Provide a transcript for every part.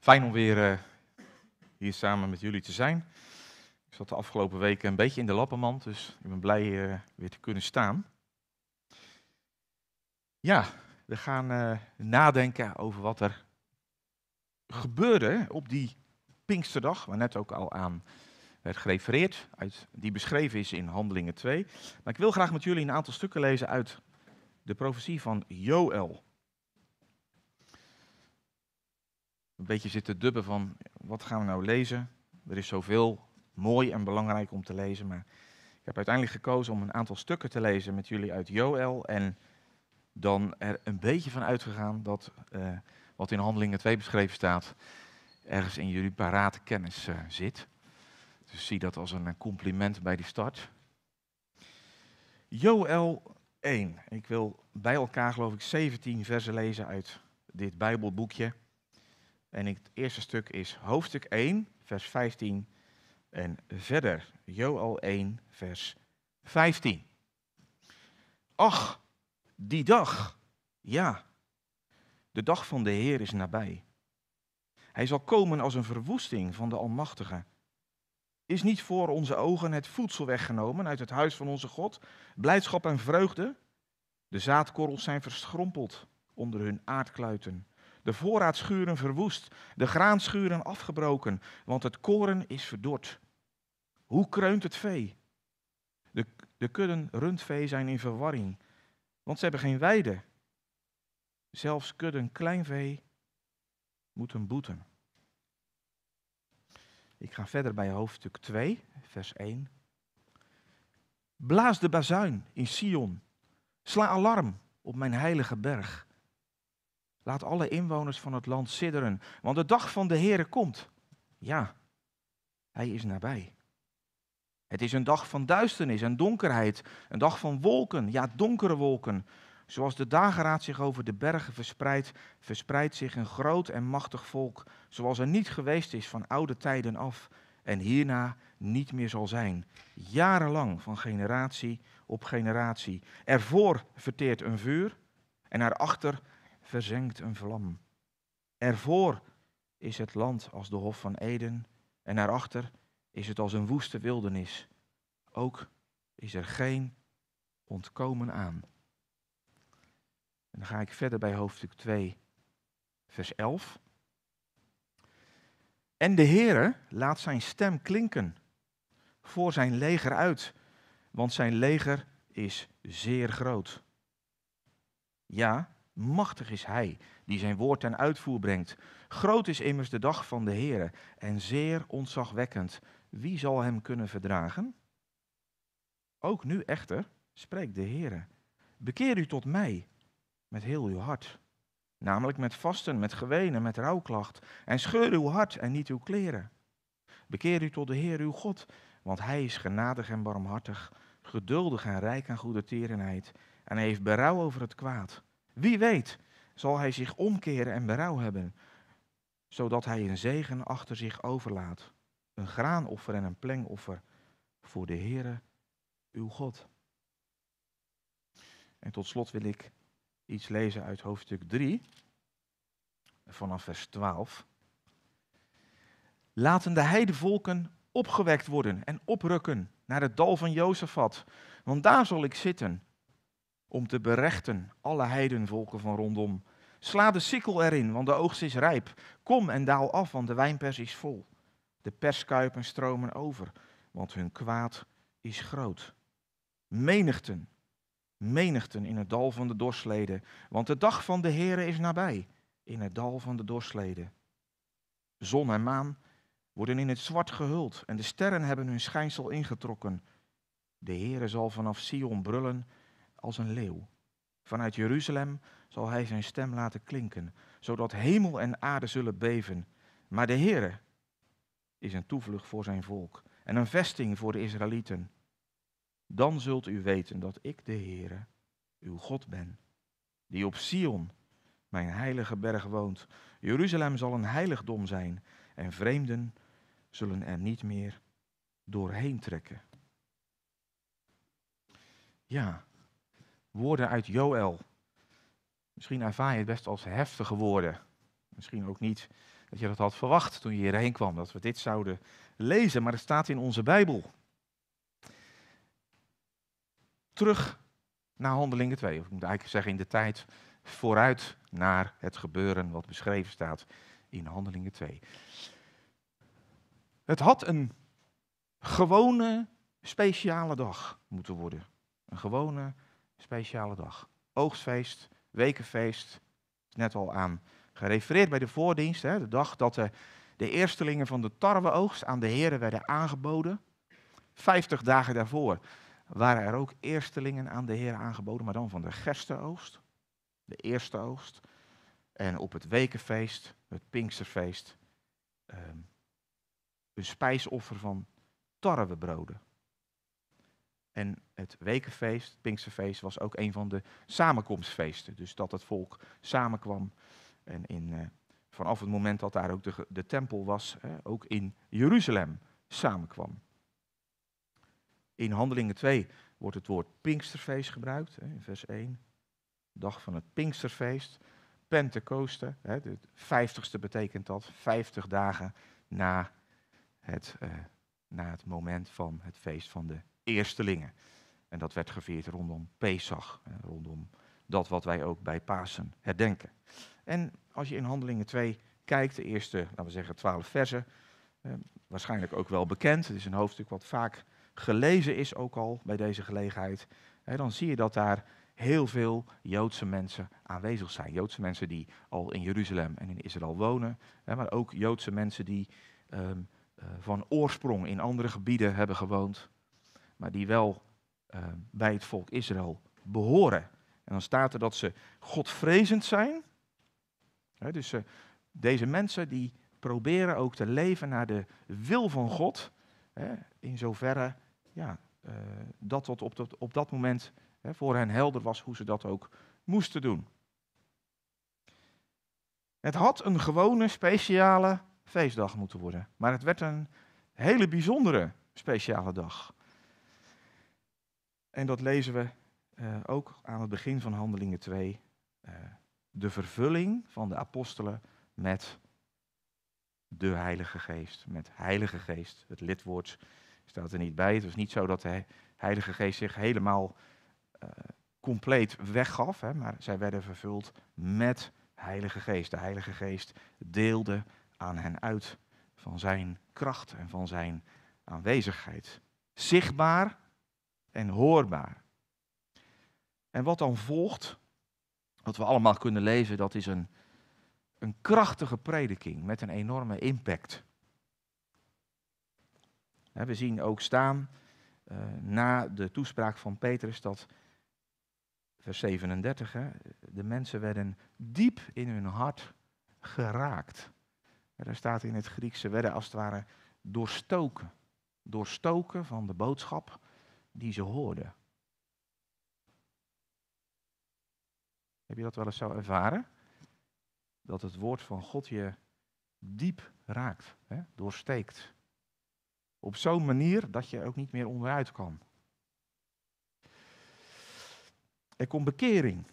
Fijn om weer eh, hier samen met jullie te zijn. Ik zat de afgelopen weken een beetje in de lappenmand, dus ik ben blij eh, weer te kunnen staan. Ja, we gaan eh, nadenken over wat er gebeurde op die Pinksterdag, waar net ook al aan werd gerefereerd, uit, die beschreven is in Handelingen 2. Maar ik wil graag met jullie een aantal stukken lezen uit de profetie van Joel. een beetje zitten dubben van wat gaan we nou lezen? Er is zoveel mooi en belangrijk om te lezen, maar ik heb uiteindelijk gekozen om een aantal stukken te lezen met jullie uit Joel en dan er een beetje van uitgegaan dat eh, wat in Handelingen 2 beschreven staat, ergens in jullie parate kennis eh, zit. Dus zie dat als een compliment bij die start. Joel 1. Ik wil bij elkaar geloof ik 17 versen lezen uit dit Bijbelboekje. En het eerste stuk is hoofdstuk 1, vers 15 en verder. Joal 1, vers 15. Ach, die dag, ja, de dag van de Heer is nabij. Hij zal komen als een verwoesting van de Almachtige. Is niet voor onze ogen het voedsel weggenomen uit het huis van onze God, blijdschap en vreugde? De zaadkorrels zijn verschrompeld onder hun aardkluiten de voorraadschuren verwoest, de graanschuren afgebroken, want het koren is verdord. Hoe kreunt het vee? De, de kudden rundvee zijn in verwarring, want ze hebben geen weide. Zelfs kudden kleinvee moeten boeten. Ik ga verder bij hoofdstuk 2, vers 1. Blaas de bazuin in Sion. Sla alarm op mijn heilige berg. Laat alle inwoners van het land sidderen, want de dag van de Heere komt. Ja, hij is nabij. Het is een dag van duisternis en donkerheid, een dag van wolken, ja, donkere wolken. Zoals de dageraad zich over de bergen verspreidt, verspreidt zich een groot en machtig volk, zoals er niet geweest is van oude tijden af en hierna niet meer zal zijn. Jarenlang van generatie op generatie. Ervoor verteert een vuur en daarachter verzengt een vlam. Ervoor is het land als de Hof van Eden en daarachter is het als een woeste wildernis. Ook is er geen ontkomen aan. En dan ga ik verder bij hoofdstuk 2, vers 11. En de Heere laat zijn stem klinken voor zijn leger uit, want zijn leger is zeer groot. Ja, Machtig is Hij die zijn woord ten uitvoer brengt. Groot is immers de dag van de Heere en zeer ontzagwekkend. Wie zal Hem kunnen verdragen? Ook nu echter, spreekt de Heere, bekeer u tot mij met heel uw hart. Namelijk met vasten, met gewenen, met rouwklacht. En scheur uw hart en niet uw kleren. Bekeer u tot de Heer uw God, want Hij is genadig en barmhartig, geduldig en rijk aan goede tierenheid. En hij heeft berouw over het kwaad. Wie weet zal hij zich omkeren en berouw hebben, zodat hij een zegen achter zich overlaat. Een graanoffer en een plengoffer voor de Heere uw God. En tot slot wil ik iets lezen uit hoofdstuk 3, vanaf vers 12. Laten de heidevolken opgewekt worden en oprukken naar het dal van Jozefat, want daar zal ik zitten om te berechten alle heidenvolken van rondom. Sla de sikkel erin, want de oogst is rijp. Kom en daal af, want de wijnpers is vol. De perskuipen stromen over, want hun kwaad is groot. Menigten, menigten in het dal van de dorsleden, want de dag van de Here is nabij, in het dal van de dorsleden. Zon en maan worden in het zwart gehuld en de sterren hebben hun schijnsel ingetrokken. De Heere zal vanaf Sion brullen als een leeuw. Vanuit Jeruzalem zal hij zijn stem laten klinken, zodat hemel en aarde zullen beven. Maar de Heere is een toevlucht voor zijn volk en een vesting voor de Israëlieten. Dan zult u weten dat ik de Heere, uw God ben, die op Sion, mijn heilige berg, woont. Jeruzalem zal een heiligdom zijn en vreemden zullen er niet meer doorheen trekken. Ja, woorden uit Joël. Misschien ervaar je het best als heftige woorden. Misschien ook niet dat je dat had verwacht toen je hierheen kwam, dat we dit zouden lezen, maar het staat in onze Bijbel. Terug naar Handelingen 2, of ik moet eigenlijk zeggen in de tijd vooruit naar het gebeuren wat beschreven staat in Handelingen 2. Het had een gewone speciale dag moeten worden. Een gewone speciale dag. Oogstfeest, wekenfeest, net al aan gerefereerd bij de voordienst. Hè, de dag dat de, de eerstelingen van de tarweoogst aan de heren werden aangeboden. Vijftig dagen daarvoor waren er ook eerstelingen aan de heren aangeboden, maar dan van de gerstenoogst, de eerste oogst. En op het wekenfeest, het Pinksterfeest, ehm, een spijsoffer van tarwebroden. En het wekenfeest, het Pinksterfeest, was ook een van de samenkomstfeesten. Dus dat het volk samenkwam. En in, eh, vanaf het moment dat daar ook de, de tempel was, ook in Jeruzalem samenkwam. In Handelingen 2 wordt het woord Pinksterfeest gebruikt, in vers 1. Dag van het Pinksterfeest. Pentecoste, Het de vijftigste betekent dat, vijftig dagen na het, eh, na het moment van het feest van de eerstelingen. En dat werd gevierd rondom Pesach, rondom dat wat wij ook bij Pasen herdenken. En als je in Handelingen 2 kijkt, de eerste, laten we zeggen, twaalf versen, eh, waarschijnlijk ook wel bekend. Het is een hoofdstuk wat vaak gelezen is ook al bij deze gelegenheid. dan zie je dat daar heel veel Joodse mensen aanwezig zijn. Joodse mensen die al in Jeruzalem en in Israël wonen, maar ook Joodse mensen die ehm, eh, van oorsprong in andere gebieden hebben gewoond maar die wel eh, bij het volk Israël behoren. En dan staat er dat ze godvrezend zijn. dus eh, deze mensen die proberen ook te leven naar de wil van God. in zoverre ja, eh, dat wat op dat, op dat moment voor hen helder was hoe ze dat ook moesten doen. Het had een gewone speciale feestdag moeten worden. Maar het werd een hele bijzondere speciale dag. En dat lezen we eh, ook aan het begin van Handelingen 2. Eh, de vervulling van de apostelen met de Heilige Geest. Met Heilige Geest. Het lidwoord staat er niet bij. Het was niet zo dat de Heilige Geest zich helemaal eh, compleet weggaf, hè, maar zij werden vervuld met Heilige Geest. De Heilige Geest deelde aan hen uit van zijn kracht en van zijn aanwezigheid. Zichtbaar en hoorbaar. En wat dan volgt, wat we allemaal kunnen lezen, dat is een, een krachtige prediking met een enorme impact. We zien ook staan eh, na de toespraak van Petrus dat, vers 37, hè, de mensen werden diep in hun hart geraakt. daar staat in het Griekse: ze werden als het ware doorstoken. Doorstoken van de boodschap die ze hoorden. Heb je dat wel eens zo ervaren? Dat het woord van God je diep raakt, hè? doorsteekt. Op zo'n manier dat je ook niet meer onderuit kan. Er komt bekering.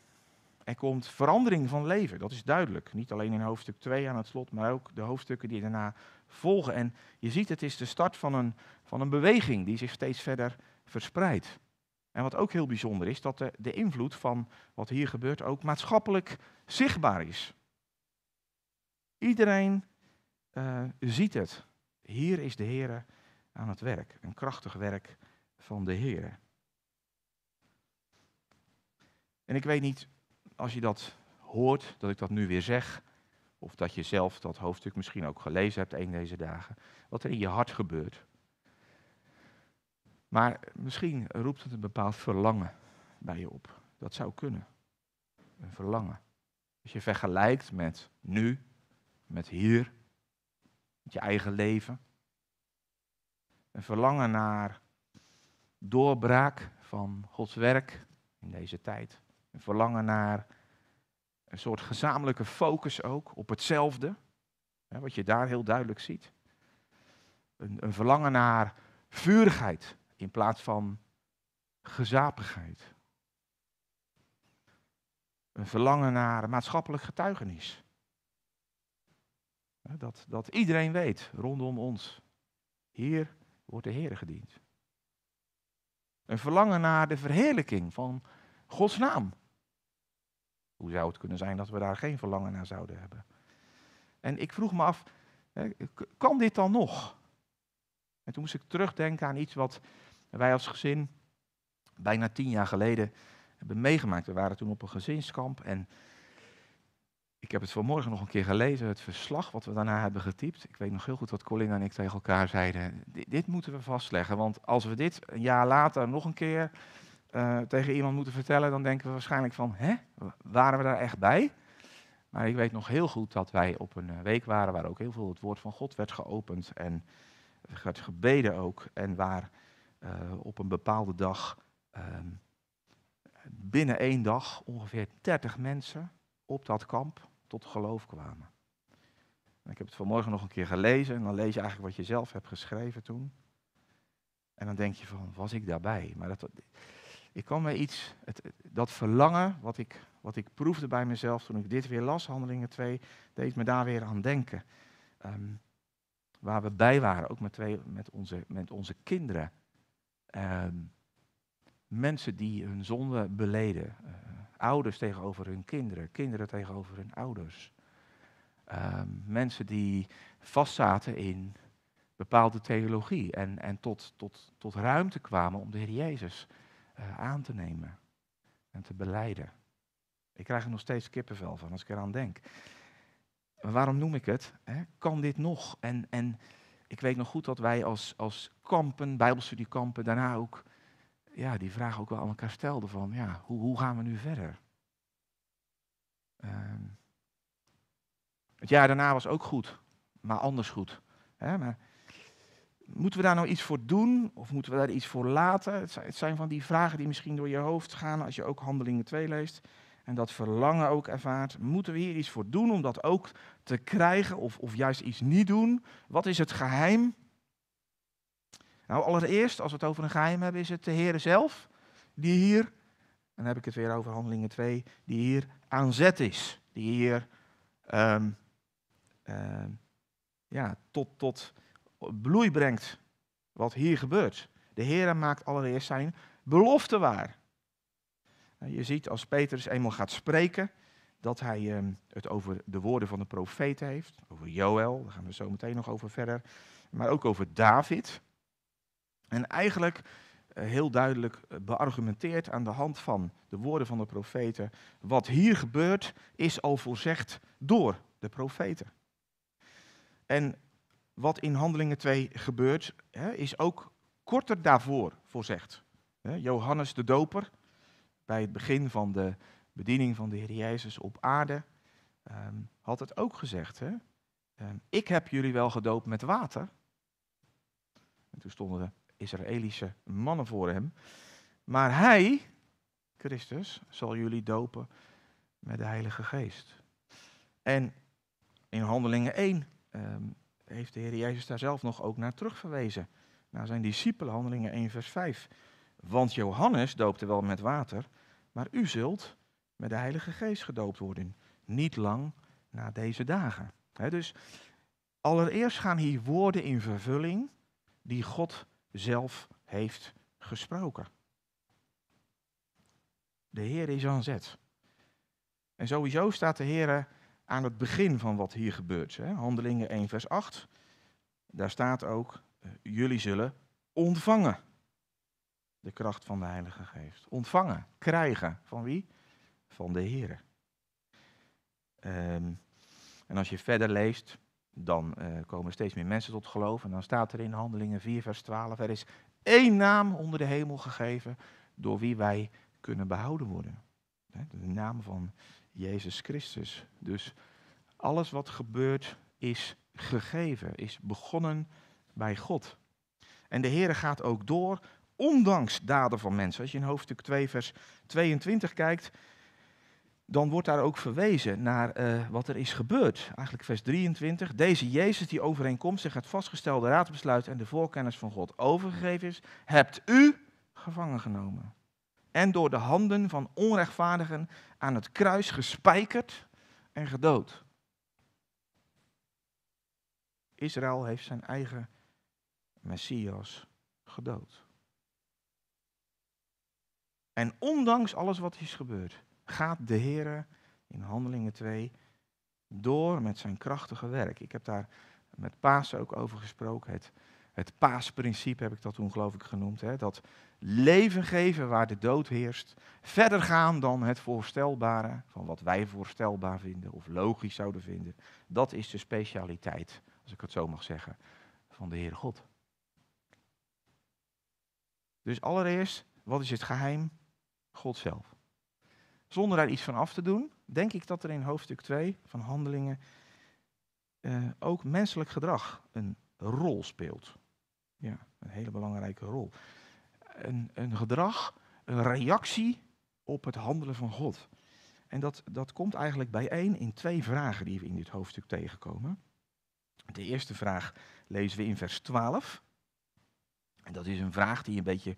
Er komt verandering van leven, dat is duidelijk. Niet alleen in hoofdstuk 2 aan het slot, maar ook de hoofdstukken die daarna volgen. En je ziet, het is de start van een, van een beweging die zich steeds verder verspreid. En wat ook heel bijzonder is, dat de, de invloed van wat hier gebeurt ook maatschappelijk zichtbaar is. Iedereen eh, ziet het. Hier is de Heer aan het werk. Een krachtig werk van de Heer. En ik weet niet, als je dat hoort, dat ik dat nu weer zeg, of dat je zelf dat hoofdstuk misschien ook gelezen hebt een deze dagen, wat er in je hart gebeurt. Maar misschien roept het een bepaald verlangen bij je op. Dat zou kunnen. Een verlangen. Als je vergelijkt met nu, met hier, met je eigen leven. Een verlangen naar doorbraak van Gods werk in deze tijd. Een verlangen naar een soort gezamenlijke focus ook op hetzelfde. wat je daar heel duidelijk ziet. Een, een verlangen naar vurigheid in plaats van gezapigheid. Een verlangen naar maatschappelijk getuigenis. Dat, dat iedereen weet rondom ons. Hier wordt de Heer gediend. Een verlangen naar de verheerlijking van Gods naam. Hoe zou het kunnen zijn dat we daar geen verlangen naar zouden hebben? En ik vroeg me af, kan dit dan nog? En toen moest ik terugdenken aan iets wat wij als gezin, bijna tien jaar geleden, hebben meegemaakt. We waren toen op een gezinskamp en ik heb het vanmorgen nog een keer gelezen, het verslag wat we daarna hebben getypt. Ik weet nog heel goed wat Colin en ik tegen elkaar zeiden. Dit, moeten we vastleggen, want als we dit een jaar later nog een keer eh, tegen iemand moeten vertellen, dan denken we waarschijnlijk van, hè, waren we daar echt bij? Maar ik weet nog heel goed dat wij op een eh, week waren waar ook heel veel het woord van God werd geopend en werd gebeden ook. En waar eh, op een bepaalde dag ehm, binnen één dag ongeveer 30 mensen op dat kamp tot geloof kwamen. En ik heb het vanmorgen nog een keer gelezen en dan lees je eigenlijk wat je zelf hebt geschreven toen. En dan denk je van, was ik daarbij? Maar dat, ik kan me iets, het, dat verlangen wat ik, wat ik proefde bij mezelf toen ik dit weer las, Handelingen 2, deed me daar weer aan denken. Ehm, waar we bij waren, ook met, twee, met, onze, met onze kinderen. Ehm, mensen die hun zonde beleden. Eh, ouders tegenover hun kinderen, kinderen tegenover hun ouders. Ehm, mensen die vastzaten in bepaalde theologie en, en tot, tot, tot ruimte kwamen om de Heer Jezus eh, aan te nemen en te beleiden. Ik krijg er nog steeds kippenvel van als ik eraan denk. Maar waarom noem ik het? Hè? Kan dit nog? En, en ik weet nog goed dat wij als, als kampen, bijbelstudiekampen, daarna ook ja, die vraag ook wel aan elkaar stelden van, ja, hoe, hoe gaan we nu verder? Ehm, het jaar daarna was ook goed, maar anders goed. Hè? Maar moeten we daar nou iets voor doen of moeten we daar iets voor laten? Het zijn van die vragen die misschien door je hoofd gaan als je ook Handelingen 2 leest en dat verlangen ook ervaart, moeten we hier iets voor doen om dat ook te krijgen of, of juist iets niet doen? Wat is het geheim? Nou, allereerst, als we het over een geheim hebben, is het de Heere zelf die hier, en dan heb ik het weer over handelingen 2, die hier aan zet is. Die hier ehm, ehm, ja, tot, tot bloei brengt wat hier gebeurt. De Heer maakt allereerst zijn belofte waar. Eh, je ziet als Petrus eenmaal gaat spreken, dat hij ehm, het over de woorden van de profeten heeft. Over Joël, daar gaan we zo meteen nog over verder. Maar ook over David. En eigenlijk eh, heel duidelijk eh, beargumenteerd aan de hand van de woorden van de profeten. Wat hier gebeurt, is al voorzegd door de profeten. En wat in Handelingen 2 gebeurt, is ook korter daarvoor voorzegd. Johannes de Doper bij het begin van de bediening van de Heer Jezus op aarde, ehm, had het ook gezegd. Hè? Ehm, ik heb jullie wel gedoopt met water. En toen stonden de Israëlische mannen voor hem. Maar hij, Christus, zal jullie dopen met de Heilige Geest. En in Handelingen 1 ehm, heeft de Heer Jezus daar zelf nog ook naar terugverwezen. Naar zijn discipelen, Handelingen 1, vers 5. Want Johannes doopte wel met water, maar u zult met de Heilige Geest gedoopt worden. Niet lang na deze dagen. dus allereerst gaan hier woorden in vervulling die God zelf heeft gesproken. De Heer is aan zet. En sowieso staat de Heer aan het begin van wat hier gebeurt. Handelingen 1, vers 8. Daar staat ook: eh, Jullie zullen ontvangen de kracht van de Heilige Geest. Ontvangen, krijgen. Van wie? Van de Heer. Ehm, en als je verder leest, dan eh, komen steeds meer mensen tot geloof. En dan staat er in Handelingen 4, vers 12: Er is één naam onder de hemel gegeven door wie wij kunnen behouden worden. De naam van Jezus Christus. Dus alles wat gebeurt is gegeven, is begonnen bij God. En de Heer gaat ook door ondanks daden van mensen. Als je in hoofdstuk 2, vers 22 kijkt, dan wordt daar ook verwezen naar eh, wat er is gebeurd. Eigenlijk vers 23. Deze Jezus die overeenkomstig het vastgestelde raadsbesluit en de voorkennis van God overgegeven is, hebt u gevangen genomen. En door de handen van onrechtvaardigen aan het kruis gespijkerd en gedood. Israël heeft zijn eigen Messias gedood. En ondanks alles wat is gebeurd, gaat de Heer in Handelingen 2 door met zijn krachtige werk. Ik heb daar met Paas ook over gesproken. Het, het Paasprincipe heb ik dat toen geloof ik genoemd. Hè? Dat leven geven waar de dood heerst. Verder gaan dan het voorstelbare, van wat wij voorstelbaar vinden of logisch zouden vinden. Dat is de specialiteit, als ik het zo mag zeggen, van de Heere God. Dus allereerst, wat is het geheim God zelf. Zonder daar iets van af te doen, denk ik dat er in hoofdstuk 2 van Handelingen eh, ook menselijk gedrag een rol speelt. Ja, een hele belangrijke rol. Een, een gedrag, een reactie op het handelen van God. En dat, dat komt eigenlijk bijeen in twee vragen die we in dit hoofdstuk tegenkomen. De eerste vraag lezen we in vers 12. En dat is een vraag die een beetje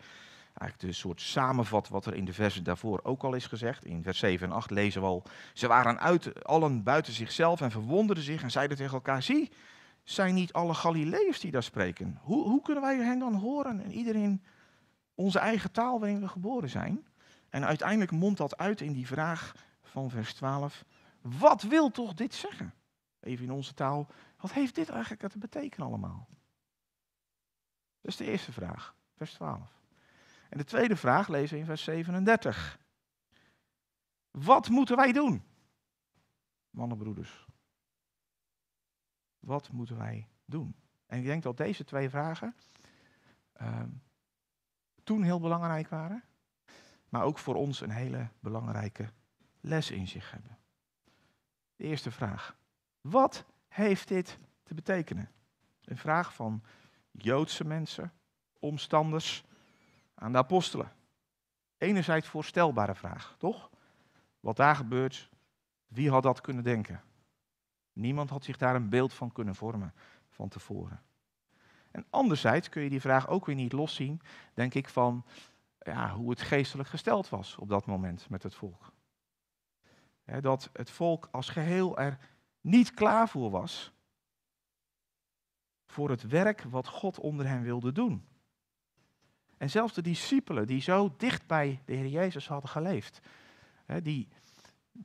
eigenlijk de soort samenvat wat er in de versen daarvoor ook al is gezegd. In vers 7 en 8 lezen we al, ze waren uit, allen buiten zichzelf en verwonderden zich en zeiden tegen elkaar, zie, zijn niet alle Galileërs die daar spreken? Hoe, hoe kunnen wij hen dan horen en iedereen onze eigen taal waarin we geboren zijn? En uiteindelijk mondt dat uit in die vraag van vers 12, wat wil toch dit zeggen? Even in onze taal, wat heeft dit eigenlijk te betekenen allemaal? Dat is de eerste vraag, vers 12. En de tweede vraag lezen we in vers 37. Wat moeten wij doen? Mannenbroeders. Wat moeten wij doen? En ik denk dat deze twee vragen ehm, toen heel belangrijk waren, maar ook voor ons een hele belangrijke les in zich hebben. De eerste vraag. Wat heeft dit te betekenen? Een vraag van Joodse mensen, omstanders, aan de apostelen. Enerzijds voorstelbare vraag, toch? Wat daar gebeurt, wie had dat kunnen denken? Niemand had zich daar een beeld van kunnen vormen van tevoren. En anderzijds kun je die vraag ook weer niet loszien, denk ik, van ja, hoe het geestelijk gesteld was op dat moment met het volk. dat het volk als geheel er niet klaar voor was voor het werk wat God onder hen wilde doen. En zelfs de discipelen die zo dicht bij de Heer Jezus hadden geleefd, hè, die,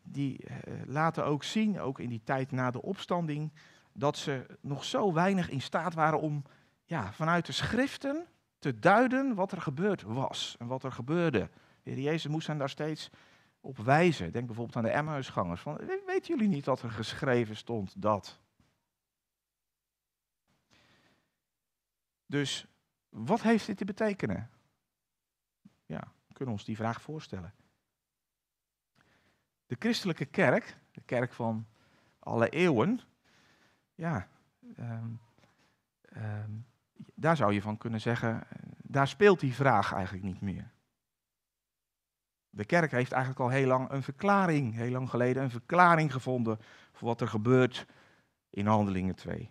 die eh, laten ook zien, ook in die tijd na de opstanding, dat ze nog zo weinig in staat waren om ja, vanuit de schriften te duiden wat er gebeurd was en wat er gebeurde. De Heer Jezus moest hen daar steeds op wijzen. Denk bijvoorbeeld aan de Emmausgangers. Van, weten jullie niet dat er geschreven stond dat? Dus wat heeft dit te betekenen? Ja, we kunnen ons die vraag voorstellen. De christelijke kerk, de kerk van alle eeuwen, ja, ehm, ehm, daar zou je van kunnen zeggen, eh, daar speelt die vraag eigenlijk niet meer. De kerk heeft eigenlijk al heel lang een verklaring, heel lang geleden, een verklaring gevonden voor wat er gebeurt in Handelingen 2.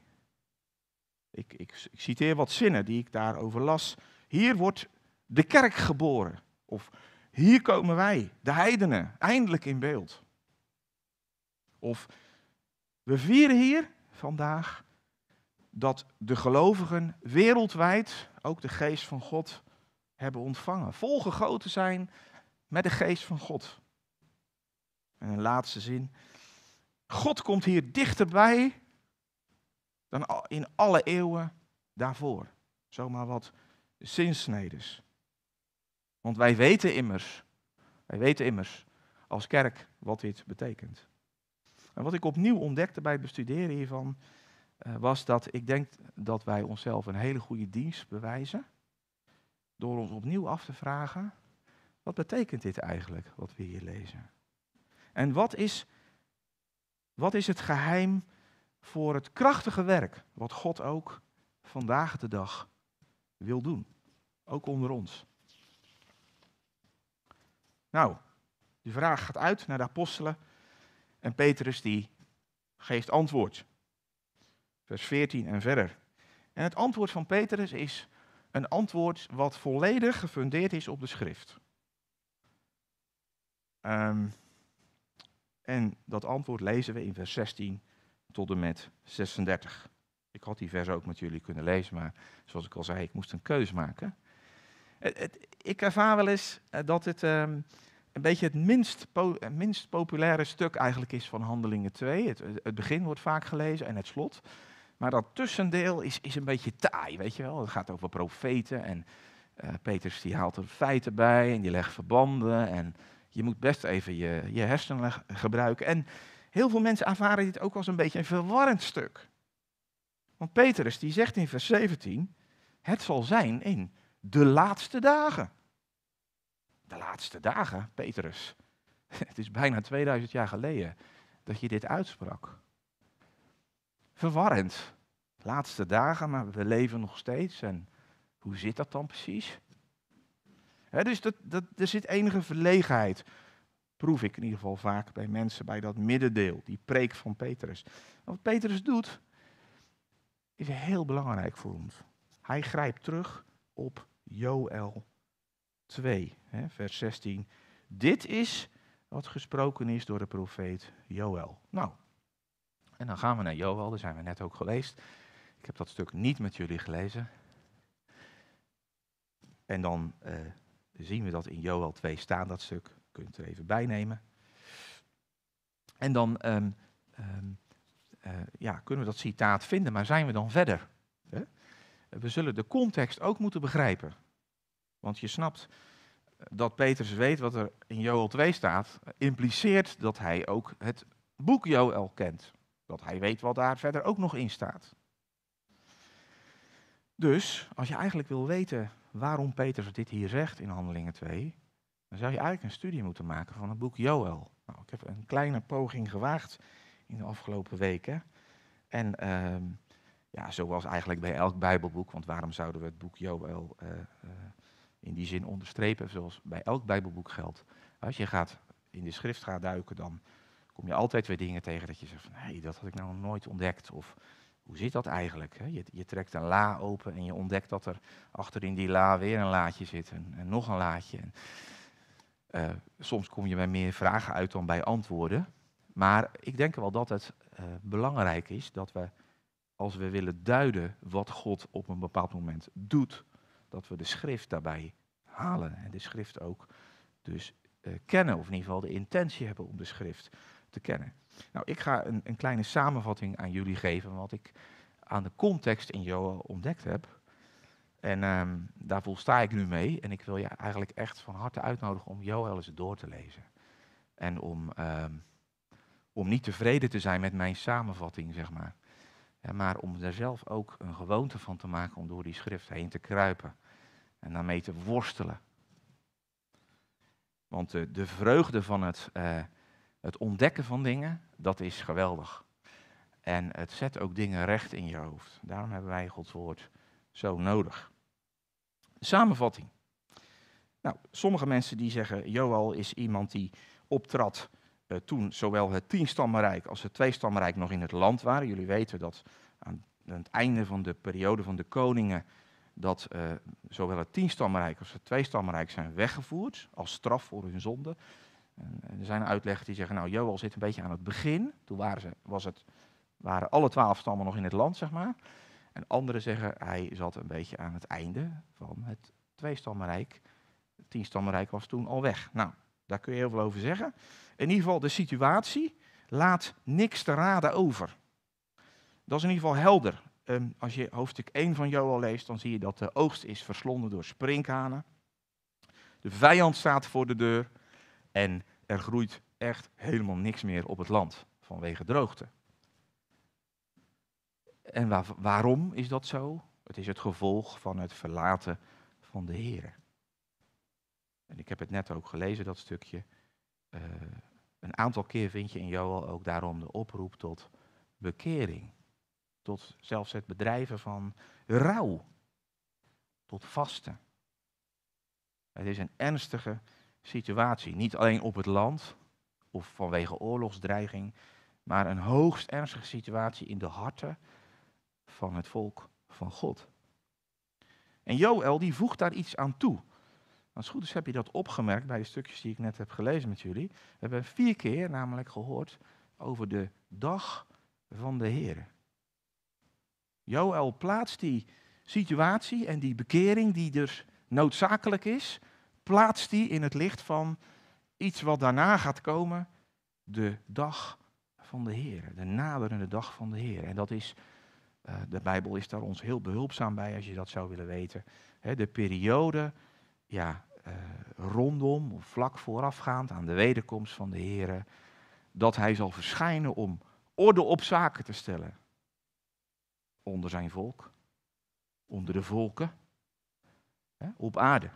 Ik, ik, citeer wat zinnen die ik daarover las. Hier wordt de kerk geboren. Of hier komen wij, de heidenen, eindelijk in beeld. Of we vieren hier vandaag dat de gelovigen wereldwijd ook de geest van God hebben ontvangen. Volgegoten zijn met de geest van God. En een laatste zin. God komt hier dichterbij dan in alle eeuwen daarvoor. Zomaar wat zinsnedes. Want wij weten immers, wij weten immers als kerk wat dit betekent. En wat ik opnieuw ontdekte bij het bestuderen hiervan, eh, was dat ik denk dat wij onszelf een hele goede dienst bewijzen door ons opnieuw af te vragen, wat betekent dit eigenlijk, wat we hier lezen? En wat is, wat is het geheim voor het krachtige werk wat God ook vandaag de dag wil doen. Ook onder ons. Nou, de vraag gaat uit naar de apostelen en Petrus die geeft antwoord. Vers 14 en verder. En het antwoord van Petrus is een antwoord wat volledig gefundeerd is op de schrift. Ehm, en dat antwoord lezen we in vers 16 tot en met 36. Ik had die vers ook met jullie kunnen lezen, maar zoals ik al zei, ik moest een keus maken. Ik ervaar wel eens eh, dat het ehm, een beetje het minst, minst populaire stuk eigenlijk is van Handelingen 2. Het, begin wordt vaak gelezen en het slot. Maar dat tussendeel is, is een beetje taai, weet je wel. Het gaat over profeten en uh, eh, Peters die haalt er feiten bij en die legt verbanden. En je moet best even je, je hersenen gebruiken. En Heel veel mensen ervaren dit ook als een beetje een verwarrend stuk. Want Petrus die zegt in vers 17, het zal zijn in de laatste dagen. De laatste dagen, Petrus. Het is bijna 2000 jaar geleden dat je dit uitsprak. Verwarrend. Laatste dagen, maar we leven nog steeds. En hoe zit dat dan precies? dus dat, er zit enige verlegenheid proef ik in ieder geval vaak bij mensen, bij dat middendeel, die preek van Petrus. Wat Petrus doet, is heel belangrijk voor ons. Hij grijpt terug op Joel 2, hè, vers 16. Dit is wat gesproken is door de profeet Joel. Nou, en dan gaan we naar Joel, daar zijn we net ook geweest. Ik heb dat stuk niet met jullie gelezen. En dan eh, zien we dat in Joel 2 staan, dat stuk kunt je het er even bij nemen. En dan ehm, ehm, eh, ja, kunnen we dat citaat vinden, maar zijn we dan verder? Hè? We zullen de context ook moeten begrijpen. Want je snapt eh, dat Petrus weet wat er in Joel 2 staat, impliceert dat hij ook het boek Joel kent. Dat hij weet wat daar verder ook nog in staat. Dus als je eigenlijk wil weten waarom Petrus dit hier zegt in Handelingen 2, dan zou je eigenlijk een studie moeten maken van het boek Joël. Nou, ik heb een kleine poging gewaagd in de afgelopen weken. En ehm, ja, zoals eigenlijk bij elk Bijbelboek, want waarom zouden we het boek Joël eh, eh, in die zin onderstrepen, zoals bij elk Bijbelboek geldt. Als je gaat in de schrift gaat duiken, dan kom je altijd weer dingen tegen dat je zegt van hé, dat had ik nou nog nooit ontdekt. Of hoe zit dat eigenlijk? Je, je, trekt een la open en je ontdekt dat er achterin die la weer een laadje zit en, en nog een laadje. En, eh, soms kom je bij meer vragen uit dan bij antwoorden. Maar ik denk wel dat het eh, belangrijk is dat we, als we willen duiden wat God op een bepaald moment doet, dat we de schrift daarbij halen. En de schrift ook dus eh, kennen, of in ieder geval de intentie hebben om de schrift te kennen. Nou, ik ga een, een kleine samenvatting aan jullie geven, wat ik aan de context in Joel ontdekt heb. En um, daar volsta ik nu mee. En ik wil je eigenlijk echt van harte uitnodigen om Joel eens door te lezen. En om, ehm, om niet tevreden te zijn met mijn samenvatting, zeg maar. Ja, maar om er zelf ook een gewoonte van te maken om door die schrift heen te kruipen. En daarmee te worstelen. Want de, de vreugde van het, eh, het ontdekken van dingen, dat is geweldig. En het zet ook dingen recht in je hoofd. Daarom hebben wij Gods woord zo nodig samenvatting. Nou, sommige mensen die zeggen, Joal is iemand die optrad uh, toen zowel het tienstammenrijk als het tweestammenrijk nog in het land waren. Jullie weten dat aan het einde van de periode van de koningen dat eh, zowel het tienstammenrijk als het tweestammenrijk zijn weggevoerd als straf voor hun zonde. En er zijn uitleggers die zeggen, nou Joal zit een beetje aan het begin. Toen waren, ze, was het, waren alle twaalf stammen nog in het land, zeg maar. En anderen zeggen, hij zat een beetje aan het einde van het tweestammenrijk. Het tienstammenrijk was toen al weg. Nou, daar kun je heel veel over zeggen. In ieder geval, de situatie laat niks te raden over. Dat is in ieder geval helder. Ehm, als je hoofdstuk 1 van Joel leest, dan zie je dat de oogst is verslonden door sprinkhanen. De vijand staat voor de deur. En er groeit echt helemaal niks meer op het land vanwege droogte. En waarom is dat zo? Het is het gevolg van het verlaten van de Heer. En ik heb het net ook gelezen, dat stukje. Eh, een aantal keer vind je in Joel ook daarom de oproep tot bekering. Tot zelfs het bedrijven van rouw. Tot vasten. Het is een ernstige situatie. Niet alleen op het land of vanwege oorlogsdreiging, maar een hoogst ernstige situatie in de harten van het volk van God. En Joël die voegt daar iets aan toe. Als het goed is heb je dat opgemerkt bij de stukjes die ik net heb gelezen met jullie. We hebben vier keer namelijk gehoord over de dag van de Heer. Joël plaatst die situatie en die bekering die dus noodzakelijk is, plaatst die in het licht van iets wat daarna gaat komen, de dag van de Heer, de naderende dag van de Heer. En dat is eh, de Bijbel is daar ons heel behulpzaam bij als je dat zou willen weten. de periode ja, eh, rondom vlak voorafgaand aan de wederkomst van de Heer, dat Hij zal verschijnen om orde op zaken te stellen. Onder zijn volk, onder de volken, op aarde.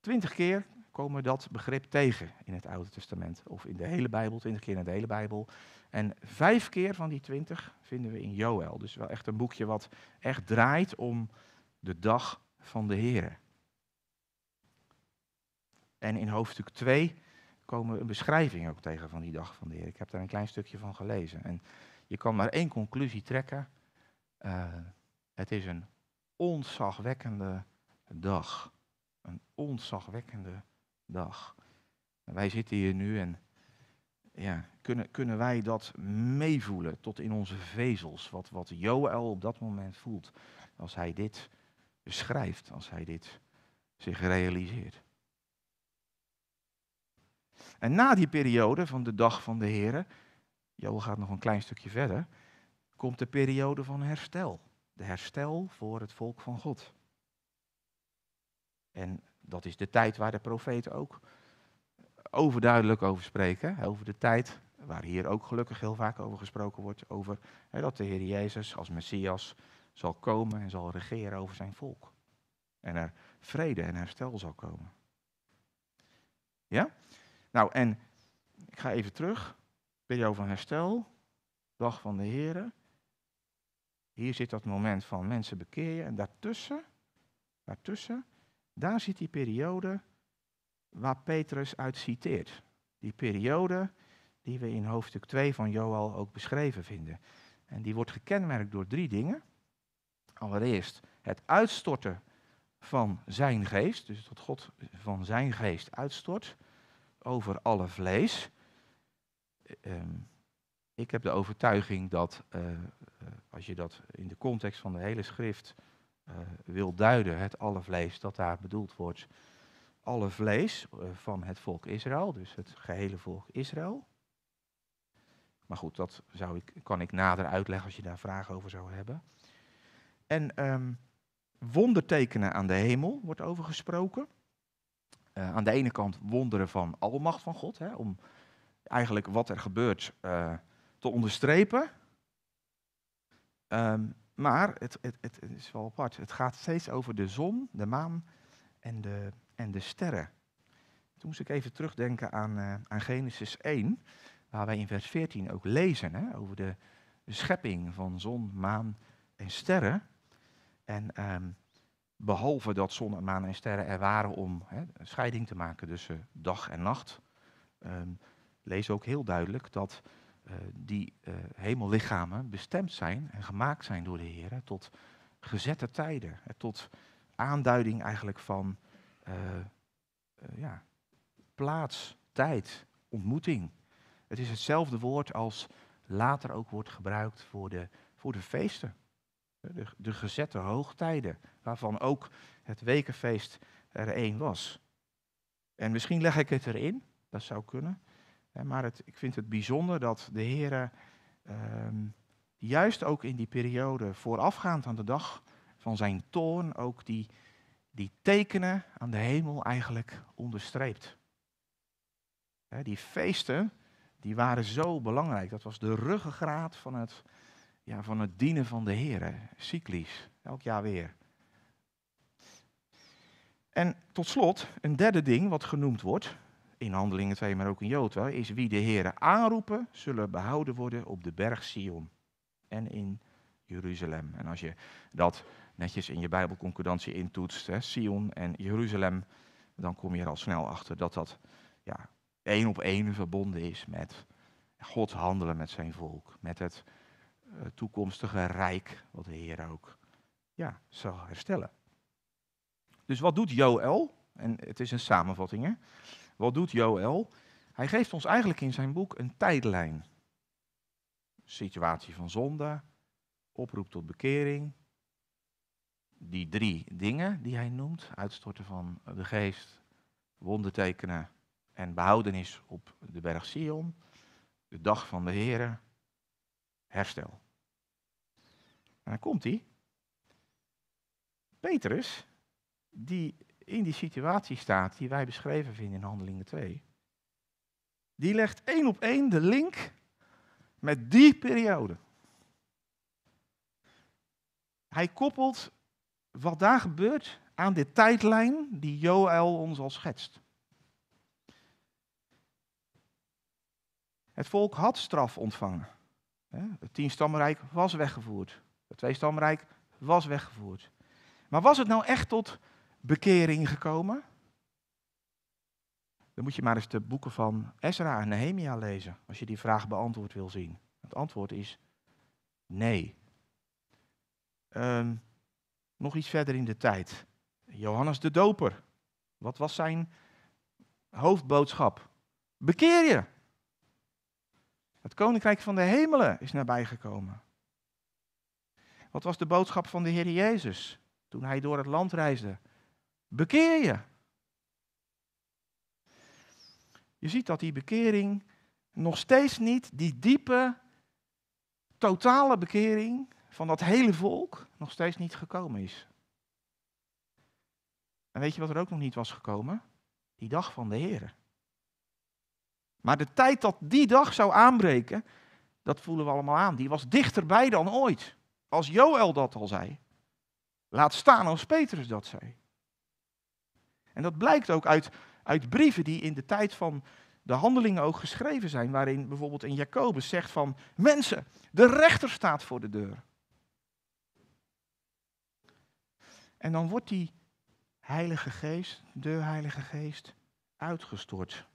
Twintig keer komen dat begrip tegen in het Oude Testament. Of in de hele Bijbel, twintig keer in de hele Bijbel. En vijf keer van die twintig vinden we in Joël. Dus wel echt een boekje wat echt draait om de dag van de Heer. En in hoofdstuk 2 komen we een beschrijving ook tegen van die dag van de Heer. Ik heb daar een klein stukje van gelezen. En je kan maar één conclusie trekken. Eh, het is een ontzagwekkende dag. Een ontzagwekkende dag. wij zitten hier nu en ja, kunnen, kunnen wij dat meevoelen tot in onze vezels? Wat, wat Joël op dat moment voelt als hij dit beschrijft, als hij dit zich realiseert. En na die periode van de dag van de Heer, Joel gaat nog een klein stukje verder, komt de periode van herstel. De herstel voor het volk van God. En dat is de tijd waar de profeten ook overduidelijk over spreken. Over de tijd waar hier ook gelukkig heel vaak over gesproken wordt. Over hè, dat de Heer Jezus als Messias zal komen en zal regeren over zijn volk. En er vrede en herstel zal komen. Ja? Nou, en ik ga even terug. Periode van herstel, dag van de Heer. Hier zit dat moment van mensen bekeer je. En daartussen, daartussen daar zit die periode waar Petrus uit citeert. Die periode die we in hoofdstuk 2 van Joal ook beschreven vinden. En die wordt gekenmerkt door drie dingen. Allereerst het uitstorten van zijn geest, dus dat God van zijn geest uitstort over alle vlees. Ehm, ik heb de overtuiging dat eh, eh, als je dat in de context van de hele schrift eh, wil duiden, het alle vlees dat daar bedoeld wordt, alle vlees eh, van het volk Israël, dus het gehele volk Israël. Maar goed, dat zou ik, kan ik nader uitleggen als je daar vragen over zou hebben. En ehm, wondertekenen aan de hemel wordt over gesproken. Eh, aan de ene kant wonderen van almacht van God, hè, om eigenlijk wat er gebeurt te onderstrepen. Um, maar het, het, het, is wel apart. Het gaat steeds over de zon, de maan en de, en de sterren. Toen moest ik even terugdenken aan, eh, aan Genesis 1, waar wij in vers 14 ook lezen hè, over de, schepping van zon, maan en sterren. En ehm, behalve dat zon en maan en sterren er waren om hè, scheiding te maken tussen dag en nacht, um, lees ook heel duidelijk dat eh, die eh, hemellichamen bestemd zijn en gemaakt zijn door de Heer tot gezette tijden, tot aanduiding eigenlijk van eh, ja, plaats, tijd, ontmoeting. Het is hetzelfde woord als later ook wordt gebruikt voor de, voor de feesten. De, de gezette hoogtijden, waarvan ook het wekenfeest er één was. En misschien leg ik het erin, dat zou kunnen. Maar het, ik vind het bijzonder dat de Heer ehm, juist ook in die periode voorafgaand aan de dag van zijn toorn ook die, die tekenen aan de hemel eigenlijk onderstreept. die feesten die waren zo belangrijk. Dat was de ruggengraat van het, ja, van het dienen van de Heer, cyclisch, elk jaar weer. En tot slot, een derde ding wat genoemd wordt, in Handelingen 2, maar ook in Jood, is wie de Heeren aanroepen, zullen behouden worden op de berg Sion en in Jeruzalem. En als je dat netjes in je Bijbelconcordantie intoetst, hè, Sion en Jeruzalem, dan kom je er al snel achter dat dat ja, één op één verbonden is met Gods handelen met zijn volk, met het eh, toekomstige rijk, wat de Heer ook ja, zal herstellen. Dus wat doet Joël? En het is een samenvatting. Hè? Wat doet Joel? Hij geeft ons eigenlijk in zijn boek een tijdlijn. Situatie van zonde, oproep tot bekering. Die drie dingen die hij noemt, uitstorten van de geest, wondertekenen en behoudenis op de berg Sion, de dag van de heren, herstel. En dan komt hij. Petrus, die in die situatie staat die wij beschreven vinden in Handelingen 2. Die legt één op één de link met die periode. Hij koppelt wat daar gebeurt aan de tijdlijn die Joël ons al schetst. Het volk had straf ontvangen. Het tienstammenrijk was weggevoerd. Het tweestammenrijk was weggevoerd. Maar was het nou echt tot bekering gekomen? Dan moet je maar eens de boeken van Ezra en Nehemia lezen, als je die vraag beantwoord wil zien. Het antwoord is nee. Ehm, nog iets verder in de tijd. Johannes de Doper. Wat was zijn hoofdboodschap? Bekeer je. Het koninkrijk van de hemelen is nabijgekomen. Wat was de boodschap van de Heer Jezus toen hij door het land reisde? Bekeer je. Je ziet dat die bekering nog steeds niet die diepe, totale bekering van dat hele volk nog steeds niet gekomen is. En weet je wat er ook nog niet was gekomen? Die dag van de Heer. Maar de tijd dat die dag zou aanbreken, dat voelen we allemaal aan. Die was dichterbij dan ooit. Als Joël dat al zei. Laat staan als Petrus dat zei. En dat blijkt ook uit, uit brieven die in de tijd van de handelingen ook geschreven zijn, waarin bijvoorbeeld in Jacobus zegt van mensen, de rechter staat voor de deur. En dan wordt die Heilige Geest, de Heilige Geest, uitgestort.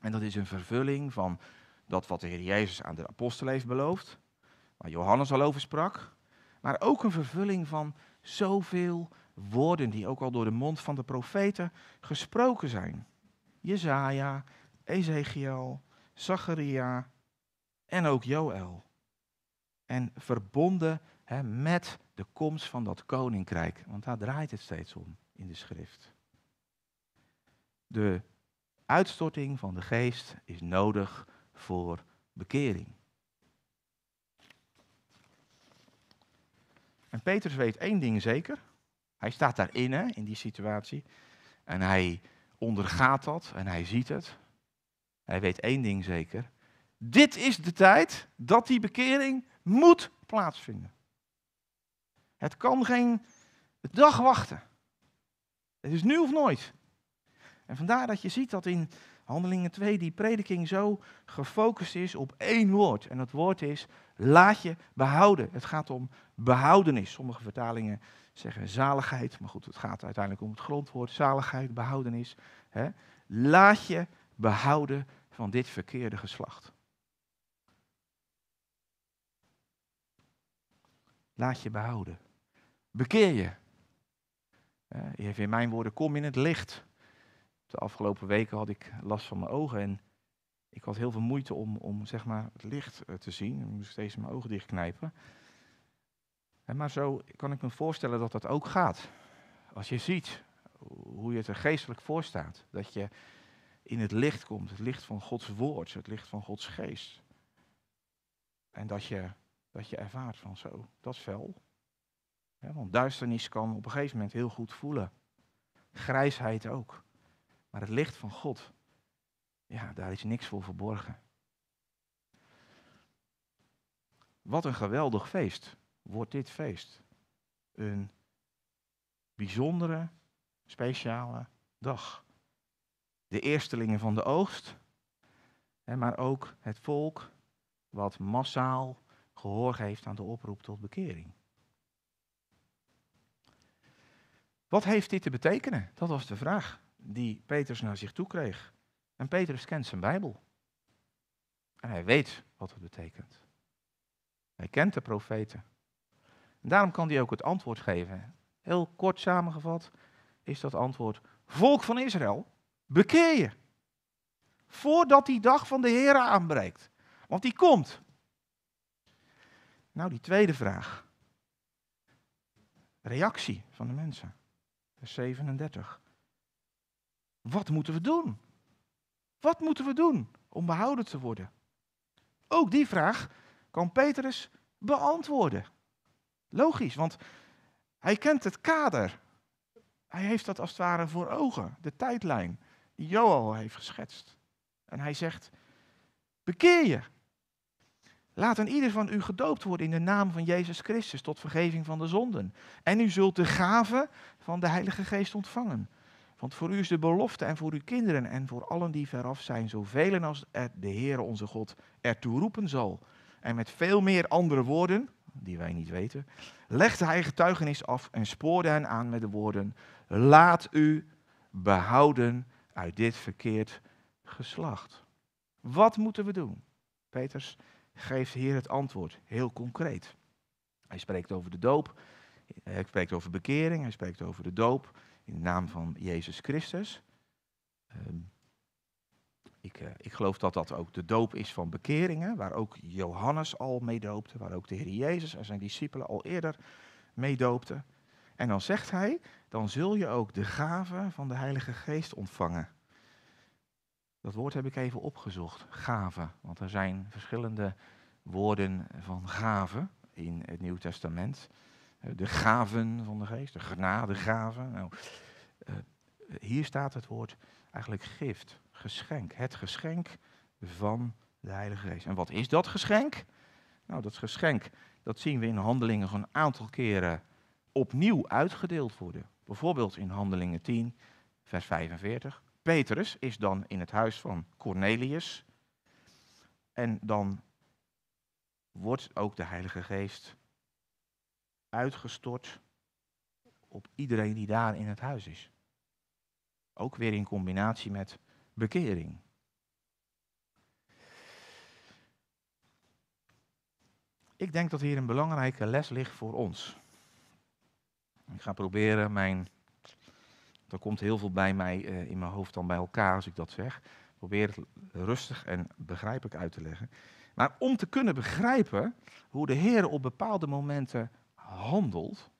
En dat is een vervulling van dat wat de Heer Jezus aan de apostelen heeft beloofd, waar Johannes al over sprak, maar ook een vervulling van zoveel woorden die ook al door de mond van de profeten gesproken zijn. Jezaja, Ezekiel, Zacharia en ook Joël. En verbonden hè, met de komst van dat koninkrijk, want daar draait het steeds om in de schrift. De uitstorting van de geest is nodig voor bekering. En Petrus weet één ding zeker, hij staat daarin, hè, in die situatie. En hij ondergaat dat en hij ziet het. Hij weet één ding zeker. Dit is de tijd dat die bekering moet plaatsvinden. Het kan geen dag wachten. Het is nu of nooit. En vandaar dat je ziet dat in Handelingen 2 die prediking zo gefocust is op één woord. En dat woord is laat je behouden. Het gaat om behoudenis. Sommige vertalingen zeggen zaligheid, maar goed, het gaat uiteindelijk om het grondwoord, zaligheid, behoudenis. Hè? Laat je behouden van dit verkeerde geslacht. Laat je behouden. Bekeer je. Even in mijn woorden, kom in het licht. De afgelopen weken had ik last van mijn ogen en ik had heel veel moeite om, om zeg maar, het licht eh, te zien. Ik moest steeds mijn ogen dichtknijpen maar zo kan ik me voorstellen dat dat ook gaat. Als je ziet hoe je het er geestelijk voor staat, dat je in het licht komt, het licht van Gods woord, het licht van Gods geest. En dat je, dat je ervaart van zo, dat is fel. want duisternis kan op een gegeven moment heel goed voelen. Grijsheid ook. Maar het licht van God, ja, daar is niks voor verborgen. Wat een geweldig feest wordt dit feest een bijzondere, speciale dag. De eerstelingen van de oogst, maar ook het volk wat massaal gehoor geeft aan de oproep tot bekering. Wat heeft dit te betekenen? Dat was de vraag die Petrus naar zich toe kreeg. En Petrus kent zijn Bijbel. En hij weet wat het betekent. Hij kent de profeten. En daarom kan hij ook het antwoord geven. Heel kort samengevat is dat antwoord: Volk van Israël, bekeer je. Voordat die dag van de Heer aanbreekt. Want die komt. Nou, die tweede vraag. Reactie van de mensen. Vers 37. Wat moeten we doen? Wat moeten we doen om behouden te worden? Ook die vraag kan Petrus beantwoorden. Logisch, want hij kent het kader. Hij heeft dat als het ware voor ogen, de tijdlijn die Joel heeft geschetst. En hij zegt, bekeer je. Laat een ieder van u gedoopt worden in de naam van Jezus Christus tot vergeving van de zonden. En u zult de gave van de Heilige Geest ontvangen. Want voor u is de belofte en voor uw kinderen en voor allen die veraf zijn, zoveel als de Heer onze God ertoe roepen zal. En met veel meer andere woorden, die wij niet weten, legde hij getuigenis af en spoorde hen aan met de woorden: Laat u behouden uit dit verkeerd geslacht. Wat moeten we doen? Peters geeft hier het antwoord, heel concreet. Hij spreekt over de doop, hij spreekt over bekering, hij spreekt over de doop in de naam van Jezus Christus. Ehm, ik, eh, ik geloof dat dat ook de doop is van bekeringen, waar ook Johannes al mee doopte, waar ook de Heer Jezus en zijn discipelen al eerder mee doopten. En dan zegt hij, dan zul je ook de gave van de Heilige Geest ontvangen. Dat woord heb ik even opgezocht, gave, want er zijn verschillende woorden van gave in het Nieuw Testament. Eh, de gaven van de geest, de genadegaven. Nou, eh, hier staat het woord eigenlijk gift geschenk. Het geschenk van de Heilige Geest. En wat is dat geschenk? Nou, dat geschenk, dat zien we in handelingen een aantal keren opnieuw uitgedeeld worden. Bijvoorbeeld in handelingen 10, vers 45. Petrus is dan in het huis van Cornelius. En dan wordt ook de Heilige Geest uitgestort op iedereen die daar in het huis is. Ook weer in combinatie met bekering. Ik denk dat hier een belangrijke les ligt voor ons. Ik ga proberen mijn. Er komt heel veel bij mij eh, in mijn hoofd dan bij elkaar als ik dat zeg. Ik probeer het rustig en begrijpelijk uit te leggen. Maar om te kunnen begrijpen hoe de Heer op bepaalde momenten handelt.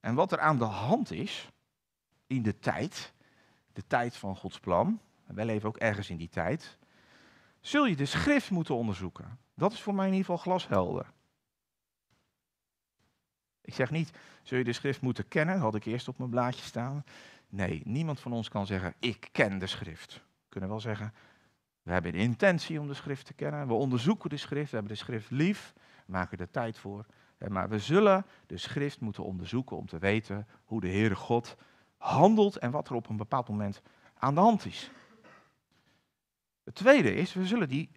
En wat er aan de hand is in de tijd de tijd van Gods plan, en wij leven ook ergens in die tijd, zul je de schrift moeten onderzoeken. Dat is voor mij in ieder geval glashelder. Ik zeg niet, zul je de schrift moeten kennen, dat had ik eerst op mijn blaadje staan. Nee, niemand van ons kan zeggen, ik ken de schrift. We kunnen wel zeggen, we hebben de intentie om de schrift te kennen, we onderzoeken de schrift, we hebben de schrift lief, maken er tijd voor. Maar we zullen de schrift moeten onderzoeken om te weten hoe de Heere God handelt en wat er op een bepaald moment aan de hand is. Het tweede is, we zullen die,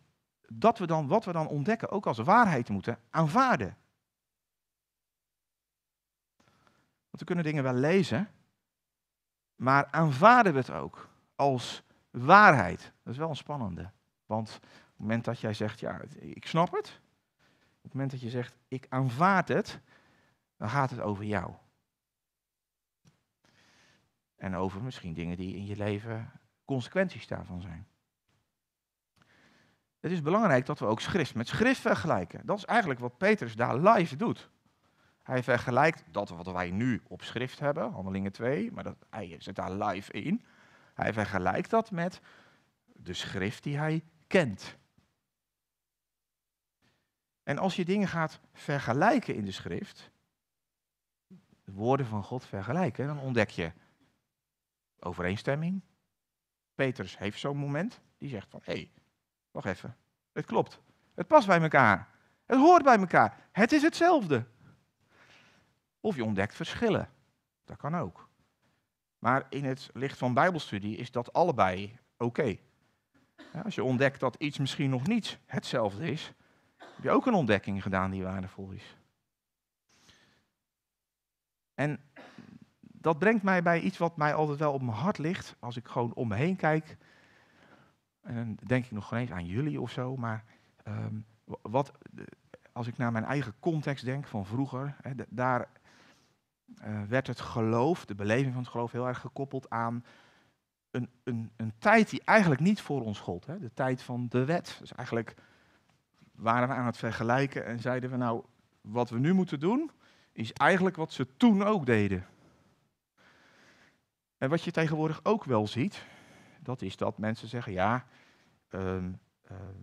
dat we dan, wat we dan ontdekken ook als waarheid moeten aanvaarden. Want we kunnen dingen wel lezen, maar aanvaarden we het ook als waarheid? Dat is wel een spannende. Want op het moment dat jij zegt, ja, ik snap het. Op het moment dat je zegt, ik aanvaard het, dan gaat het over jou. En over misschien dingen die in je leven consequenties daarvan zijn. Het is belangrijk dat we ook schrift met schrift vergelijken. Dat is eigenlijk wat Petrus daar live doet. Hij vergelijkt dat wat wij nu op schrift hebben, Handelingen 2, maar dat, hij zet daar live in. Hij vergelijkt dat met de schrift die hij kent. En als je dingen gaat vergelijken in de schrift, de woorden van God vergelijken, dan ontdek je Overeenstemming. Petrus heeft zo'n moment. Die zegt van, hé, hey, wacht even. Het klopt. Het past bij elkaar. Het hoort bij elkaar. Het is hetzelfde. Of je ontdekt verschillen. Dat kan ook. Maar in het licht van Bijbelstudie is dat allebei oké. als je ontdekt dat iets misschien nog niet hetzelfde is, heb je ook een ontdekking gedaan die waardevol is. En dat brengt mij bij iets wat mij altijd wel op mijn hart ligt. Als ik gewoon om me heen kijk. En dan denk ik nog geen eens aan jullie of zo. Maar ehm, wat, eh, als ik naar mijn eigen context denk van vroeger. Hè, daar eh, werd het geloof, de beleving van het geloof, heel erg gekoppeld aan een, een, een tijd die eigenlijk niet voor ons gold. Hè? De tijd van de wet. Dus eigenlijk waren we aan het vergelijken en zeiden we nou, wat we nu moeten doen, is eigenlijk wat ze toen ook deden. En wat je tegenwoordig ook wel ziet, dat is dat mensen zeggen, ja, ehm, ehm,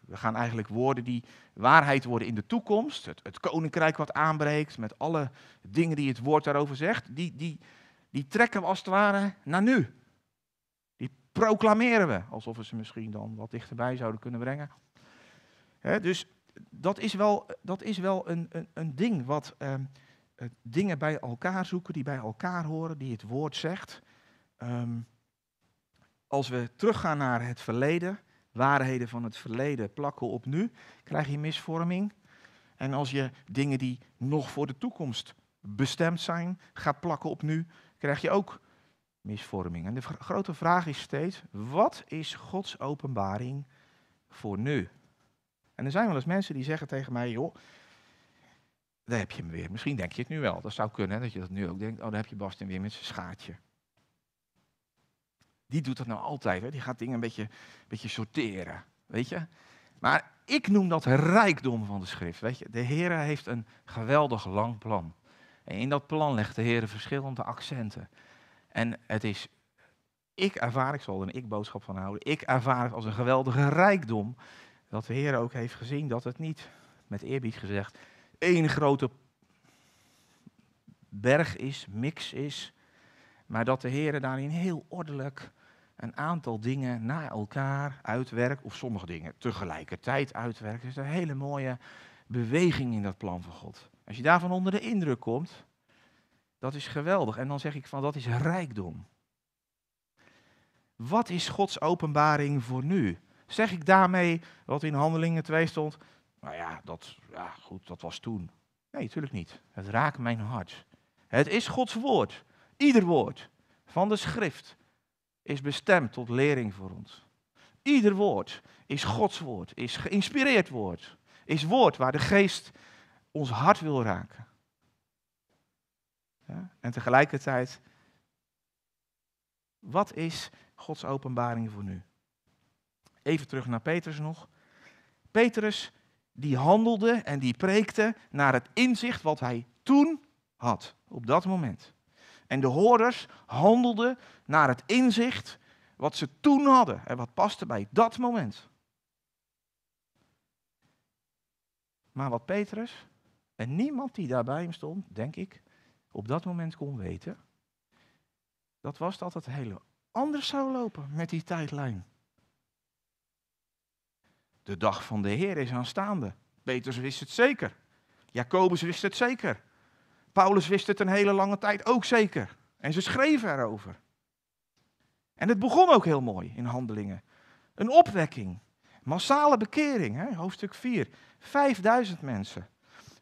we gaan eigenlijk woorden die waarheid worden in de toekomst, het, het, koninkrijk wat aanbreekt, met alle dingen die het woord daarover zegt, die, die, die trekken we als het ware naar nu. Die proclameren we, alsof we ze misschien dan wat dichterbij zouden kunnen brengen. Hè, dus dat is wel, dat is wel een, een, een ding wat... Ehm, eh, dingen bij elkaar zoeken die bij elkaar horen, die het woord zegt. Ehm, als we teruggaan naar het verleden, waarheden van het verleden plakken op nu, krijg je misvorming. En als je dingen die nog voor de toekomst bestemd zijn, gaat plakken op nu, krijg je ook misvorming. En de grote vraag is steeds, wat is Gods openbaring voor nu? En er zijn wel eens mensen die zeggen tegen mij, joh, daar heb je hem weer. Misschien denk je het nu wel. Dat zou kunnen, dat je dat nu ook denkt. Oh, daar heb je Basten weer met zijn schaatje. Die doet dat nou altijd. Hè? Die gaat dingen een beetje, een beetje sorteren. Weet je? Maar ik noem dat rijkdom van de schrift. Weet je? De Heer heeft een geweldig lang plan. En in dat plan legt de Heer verschillende accenten. En het is, ik ervaar, ik zal er een ik-boodschap van houden, ik ervaar het als een geweldige rijkdom dat de Heer ook heeft gezien dat het niet, met eerbied gezegd, één grote berg is, mix is. Maar dat de Heer daarin heel ordelijk een aantal dingen na elkaar uitwerkt, of sommige dingen tegelijkertijd uitwerkt. Er is een hele mooie beweging in dat plan van God. Als je daarvan onder de indruk komt, dat is geweldig. En dan zeg ik van dat is rijkdom. Wat is Gods openbaring voor nu? Zeg ik daarmee wat in Handelingen 2 stond? nou ja, dat, ja, goed, dat was toen. Nee, natuurlijk niet. Het raakt mijn hart. Het is Gods woord. Ieder woord van de schrift is bestemd tot lering voor ons. Ieder woord is Gods woord, is geïnspireerd woord, is woord waar de geest ons hart wil raken. Ja? En tegelijkertijd, wat is Gods openbaring voor nu? Even terug naar Petrus nog. Petrus die handelde en die preekte naar het inzicht wat hij toen had, op dat moment. En de hoorders handelden naar het inzicht wat ze toen hadden en wat paste bij dat moment. Maar wat Petrus en niemand die daarbij hem stond, denk ik, op dat moment kon weten, dat was dat het hele anders zou lopen met die tijdlijn. De dag van de Heer is aanstaande. Petrus wist het zeker. Jacobus wist het zeker. Paulus wist het een hele lange tijd ook zeker. En ze schreven erover. En het begon ook heel mooi in handelingen. Een opwekking. Massale bekering, hè? hoofdstuk 4. 5000 mensen.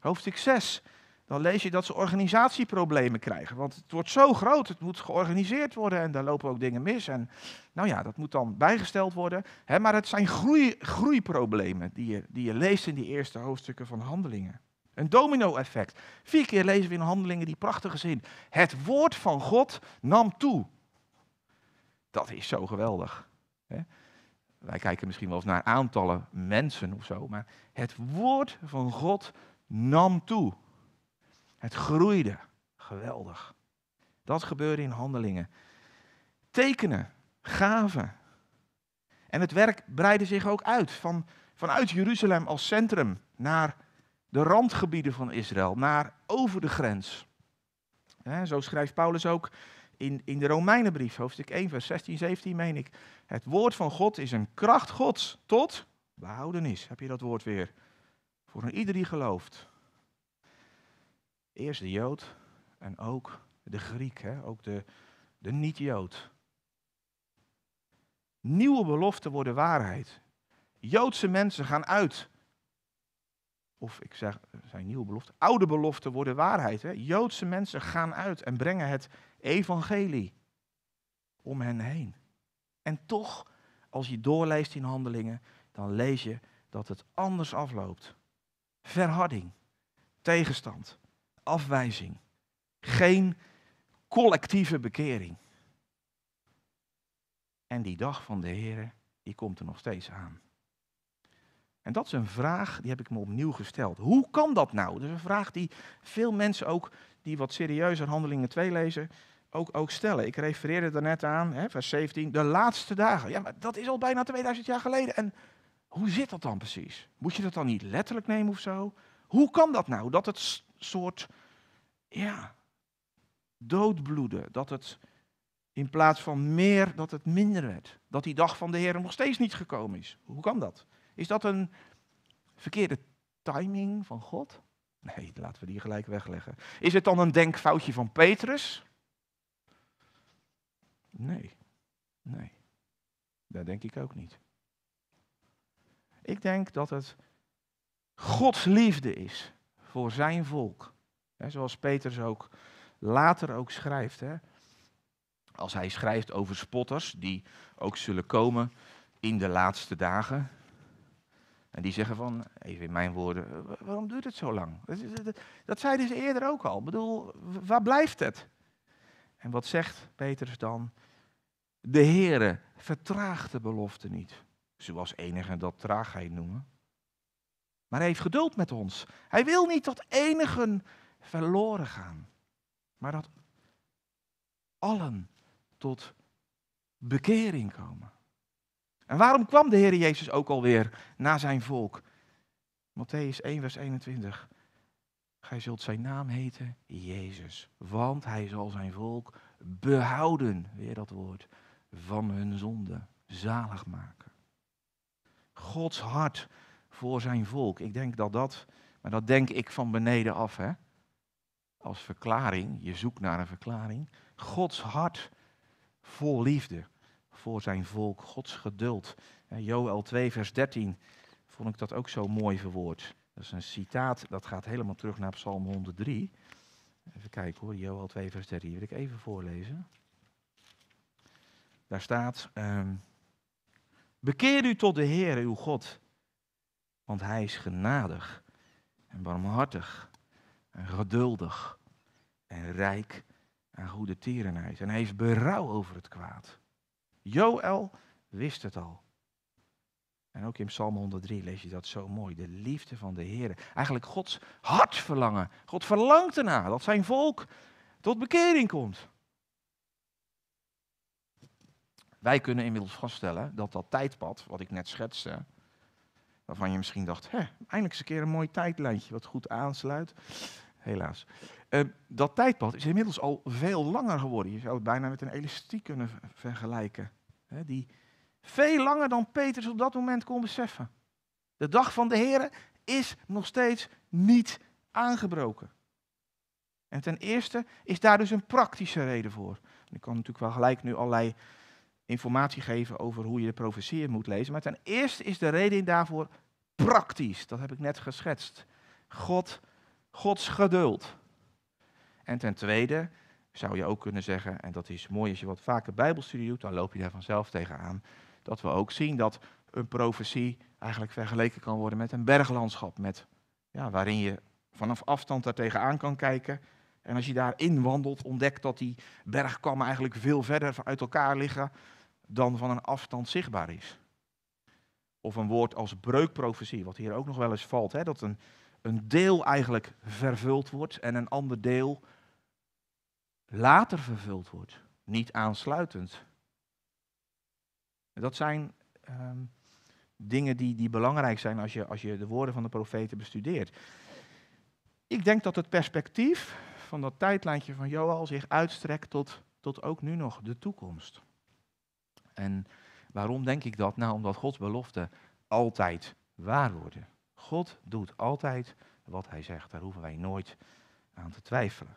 Hoofdstuk 6 dan lees je dat ze organisatieproblemen krijgen. Want het wordt zo groot, het moet georganiseerd worden en daar lopen ook dingen mis. En nou ja, dat moet dan bijgesteld worden. Hè, maar het zijn groei, groeiproblemen die je, die je leest in die eerste hoofdstukken van Handelingen. Een domino-effect. Vier keer lezen we in Handelingen die prachtige zin. Het woord van God nam toe. Dat is zo geweldig. Hè? Wij kijken misschien wel eens naar aantallen mensen of zo, maar het woord van God nam toe. Het groeide. Geweldig. Dat gebeurde in handelingen. Tekenen, gaven. En het werk breidde zich ook uit van, vanuit Jeruzalem als centrum naar de randgebieden van Israël, naar over de grens. zo schrijft Paulus ook in, in de Romeinenbrief, hoofdstuk 1, vers 16, 17, meen ik. Het woord van God is een kracht Gods tot behoudenis. Heb je dat woord weer? Voor een ieder die gelooft. Eerst de Jood en ook de Griek, hè? ook de, de niet-Jood. Nieuwe beloften worden waarheid. Joodse mensen gaan uit. Of ik zeg, zijn nieuwe beloften. Oude beloften worden waarheid. Hè? Joodse mensen gaan uit en brengen het evangelie om hen heen. En toch, als je doorleest in handelingen, dan lees je dat het anders afloopt. Verharding, tegenstand afwijzing. Geen collectieve bekering. En die dag van de here die komt er nog steeds aan. En dat is een vraag, die heb ik me opnieuw gesteld. Hoe kan dat nou? Dat is een vraag die veel mensen ook, die wat serieuzer Handelingen 2 lezen, ook, ook stellen. Ik refereerde daarnet aan, hè, vers 17, de laatste dagen. Ja, maar dat is al bijna 2000 jaar geleden. En hoe zit dat dan precies? Moet je dat dan niet letterlijk nemen of zo? Hoe kan dat nou, dat het soort ja, doodbloeden. Dat het in plaats van meer, dat het minder werd. Dat die dag van de Heer nog steeds niet gekomen is. Hoe kan dat? Is dat een verkeerde timing van God? Nee, laten we die gelijk wegleggen. Is het dan een denkfoutje van Petrus? Nee, nee. Dat denk ik ook niet. Ik denk dat het Gods liefde is voor zijn volk. He, zoals Petrus ook later ook schrijft. Als hij schrijft over spotters die ook zullen komen in de laatste dagen. En die zeggen van, even in mijn woorden, waarom duurt het zo lang? Dat zeiden ze eerder ook al. Ik bedoel, waar blijft het? En wat zegt Petrus dan? De Heere vertraagt de belofte niet, zoals enigen dat traagheid noemen. Maar hij heeft geduld met ons. Hij wil niet dat enigen verloren gaan, maar dat allen tot bekering komen. En waarom kwam de Heer Jezus ook alweer naar zijn volk? Matthäus 1, vers 21. Gij zult zijn naam heten Jezus, want hij zal zijn volk behouden, weer dat woord, van hun zonde, zalig maken. Gods hart voor zijn volk. Ik denk dat dat, maar dat denk ik van beneden af, hè? als verklaring, je zoekt naar een verklaring. Gods hart vol liefde voor zijn volk, Gods geduld. Joel 2, vers 13, vond ik dat ook zo mooi verwoord. Dat is een citaat, dat gaat helemaal terug naar Psalm 103. Even kijken hoor, Joel 2, vers 13, wil ik even voorlezen. Daar staat, ehm, bekeer u tot de Heer, uw God, want hij is genadig en barmhartig en geduldig en rijk aan goede tierenheid. En hij heeft berouw over het kwaad. Joël wist het al. En ook in Psalm 103 lees je dat zo mooi. De liefde van de Heer. Eigenlijk Gods hartverlangen. God verlangt ernaar dat zijn volk tot bekering komt. Wij kunnen inmiddels vaststellen dat dat tijdpad, wat ik net schetste, Waarvan je misschien dacht, hè, eindelijk eens een keer een mooi tijdlijntje wat goed aansluit. Helaas. Ehm, dat tijdpad is inmiddels al veel langer geworden. Je zou het bijna met een elastiek kunnen vergelijken. Hè, die veel langer dan Petrus op dat moment kon beseffen. De dag van de Heer is nog steeds niet aangebroken. En ten eerste is daar dus een praktische reden voor. Ik kan natuurlijk wel gelijk nu allerlei informatie geven over hoe je de profetieën moet lezen. Maar ten eerste is de reden daarvoor praktisch. Dat heb ik net geschetst. God, Gods geduld. En ten tweede zou je ook kunnen zeggen, en dat is mooi als je wat vaker Bijbelstudie doet, dan loop je daar vanzelf tegenaan, dat we ook zien dat een profetie eigenlijk vergeleken kan worden met een berglandschap, met, ja, waarin je vanaf afstand daartegen aan kan kijken en als je daarin wandelt, ontdekt dat die bergkammen eigenlijk veel verder uit elkaar liggen dan van een afstand zichtbaar is. Of een woord als breukprofezie, wat hier ook nog wel eens valt. Hè? Dat een, een deel eigenlijk vervuld wordt en een ander deel later vervuld wordt. Niet aansluitend. Dat zijn ehm, dingen die, die belangrijk zijn als je, als je de woorden van de profeten bestudeert. Ik denk dat het perspectief van dat tijdlijntje van Joal zich uitstrekt tot, tot ook nu nog de toekomst. En waarom denk ik dat? Nou, omdat Gods beloften altijd waar worden. God doet altijd wat hij zegt. Daar hoeven wij nooit aan te twijfelen.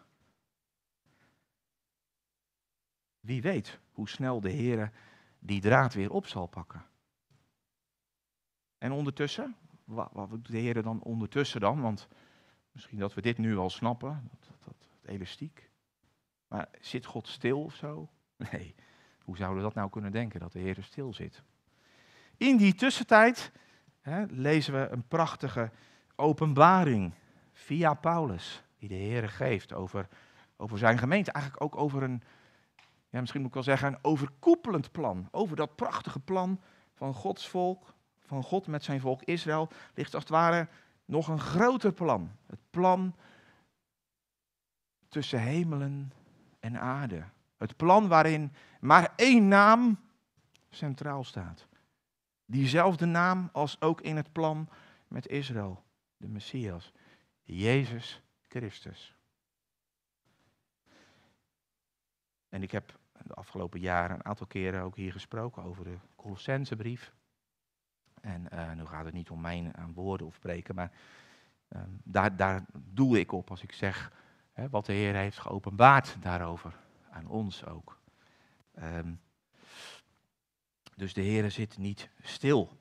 Wie weet hoe snel de Heer die draad weer op zal pakken. En ondertussen, wat doet de Heer dan ondertussen dan? Want misschien dat we dit nu al snappen, elastiek. Maar zit God stil of zo? Nee, hoe zouden we dat nou kunnen denken, dat de Heer stil zit? In die tussentijd hè, lezen we een prachtige openbaring via Paulus, die de Heer geeft over, over zijn gemeente. Eigenlijk ook over een, ja, misschien moet ik wel zeggen, een overkoepelend plan. Over dat prachtige plan van Gods volk, van God met zijn volk Israël, ligt als het ware nog een groter plan. Het plan tussen hemelen en aarde. Het plan waarin maar één naam centraal staat. Diezelfde naam als ook in het plan met Israël, de Messias, Jezus Christus. En ik heb de afgelopen jaren een aantal keren ook hier gesproken over de Colossensebrief. En eh, nu gaat het niet om mijn aan woorden of spreken, maar ehm, daar, daar doe ik op als ik zeg Hè, wat de Heer heeft geopenbaard daarover, aan ons ook. Ehm, dus de Heer zit niet stil.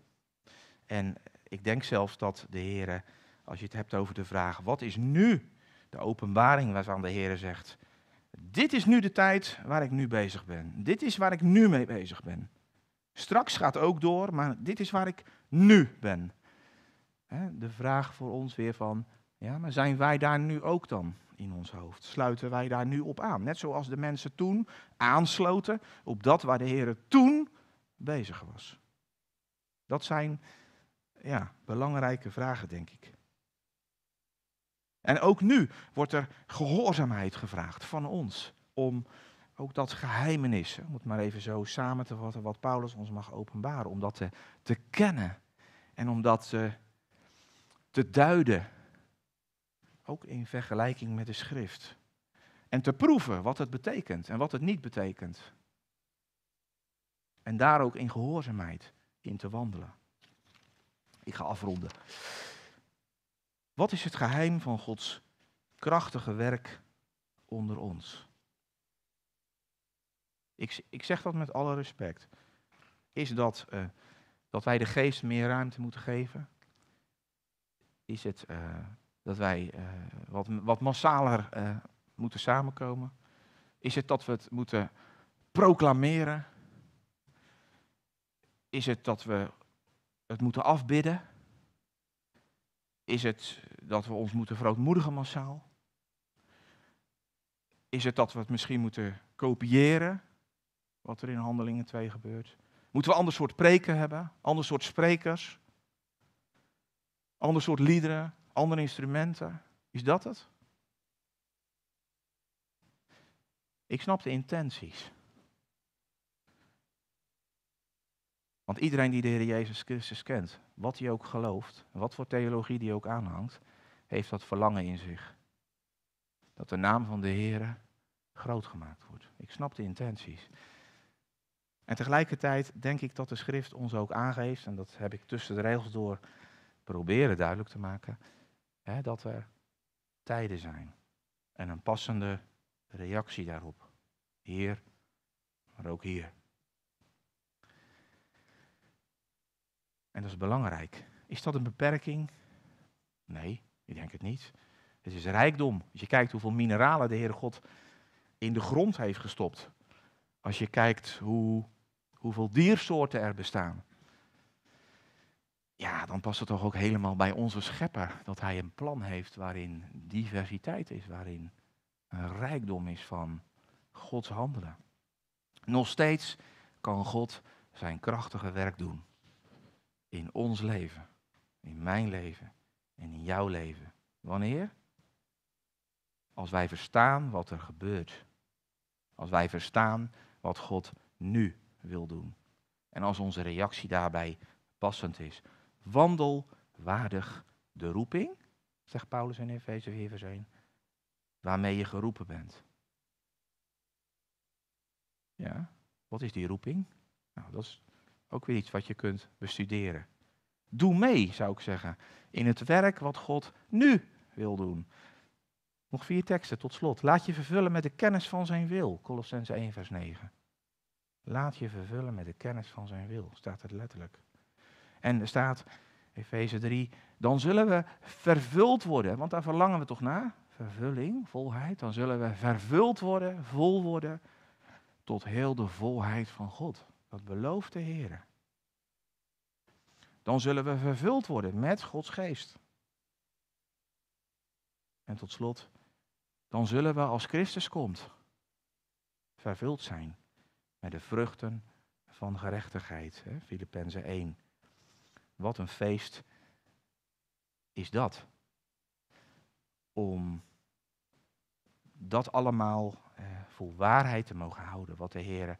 En ik denk zelfs dat de Heer, als je het hebt over de vraag, wat is nu de openbaring waarvan de Heer zegt, dit is nu de tijd waar ik nu bezig ben. Dit is waar ik nu mee bezig ben. Straks gaat ook door, maar dit is waar ik nu ben. De vraag voor ons weer van, ja, maar zijn wij daar nu ook dan? in ons hoofd? Sluiten wij daar nu op aan? Net zoals de mensen toen aansloten op dat waar de Heer toen bezig was. Dat zijn ja, belangrijke vragen, denk ik. En ook nu wordt er gehoorzaamheid gevraagd van ons om ook dat geheimenis, om het maar even zo samen te vatten, wat Paulus ons mag openbaren, om dat te, kennen en om dat te duiden ook in vergelijking met de schrift. En te proeven wat het betekent en wat het niet betekent. En daar ook in gehoorzaamheid in te wandelen. Ik ga afronden. Wat is het geheim van Gods krachtige werk onder ons? Ik, ik zeg dat met alle respect. Is dat eh, dat wij de geest meer ruimte moeten geven? Is het eh, dat wij eh, wat, wat massaler eh, moeten samenkomen? Is het dat we het moeten proclameren? Is het dat we het moeten afbidden? Is het dat we ons moeten verootmoedigen massaal? Is het dat we het misschien moeten kopiëren, wat er in Handelingen 2 gebeurt? Moeten we ander soort preken hebben, ander soort sprekers, ander soort liederen, andere instrumenten? Is dat het? Ik snap de intenties. Want iedereen die de Heer Jezus Christus kent, wat hij ook gelooft, wat voor theologie die ook aanhangt, heeft dat verlangen in zich. Dat de naam van de Heer groot gemaakt wordt. Ik snap de intenties. En tegelijkertijd denk ik dat de schrift ons ook aangeeft, en dat heb ik tussen de regels door proberen duidelijk te maken, dat er tijden zijn en een passende reactie daarop. Hier, maar ook hier. En dat is belangrijk. Is dat een beperking? Nee, ik denk het niet. Het is rijkdom. Als je kijkt hoeveel mineralen de Heere God in de grond heeft gestopt. Als je kijkt hoe, hoeveel diersoorten er bestaan ja, dan past het toch ook helemaal bij onze schepper dat hij een plan heeft waarin diversiteit is, waarin een rijkdom is van Gods handelen. Nog steeds kan God zijn krachtige werk doen in ons leven, in mijn leven en in jouw leven. Wanneer? Als wij verstaan wat er gebeurt. Als wij verstaan wat God nu wil doen. En als onze reactie daarbij passend is. Wandel waardig de roeping, zegt Paulus in Efeze 4, vers 1, waarmee je geroepen bent. Ja, wat is die roeping? Nou, dat is ook weer iets wat je kunt bestuderen. Doe mee, zou ik zeggen, in het werk wat God nu wil doen. Nog vier teksten tot slot. Laat je vervullen met de kennis van zijn wil. Colossense 1, vers 9. Laat je vervullen met de kennis van zijn wil, staat het letterlijk. En er staat, Efeze 3, dan zullen we vervuld worden, want daar verlangen we toch naar? Vervulling, volheid, dan zullen we vervuld worden, vol worden, tot heel de volheid van God. Dat belooft de Heer. Dan zullen we vervuld worden met Gods geest. En tot slot, dan zullen we als Christus komt, vervuld zijn met de vruchten van gerechtigheid. Filippenzen 1. Wat een feest is dat. Om dat allemaal eh, voor waarheid te mogen houden, wat de Heer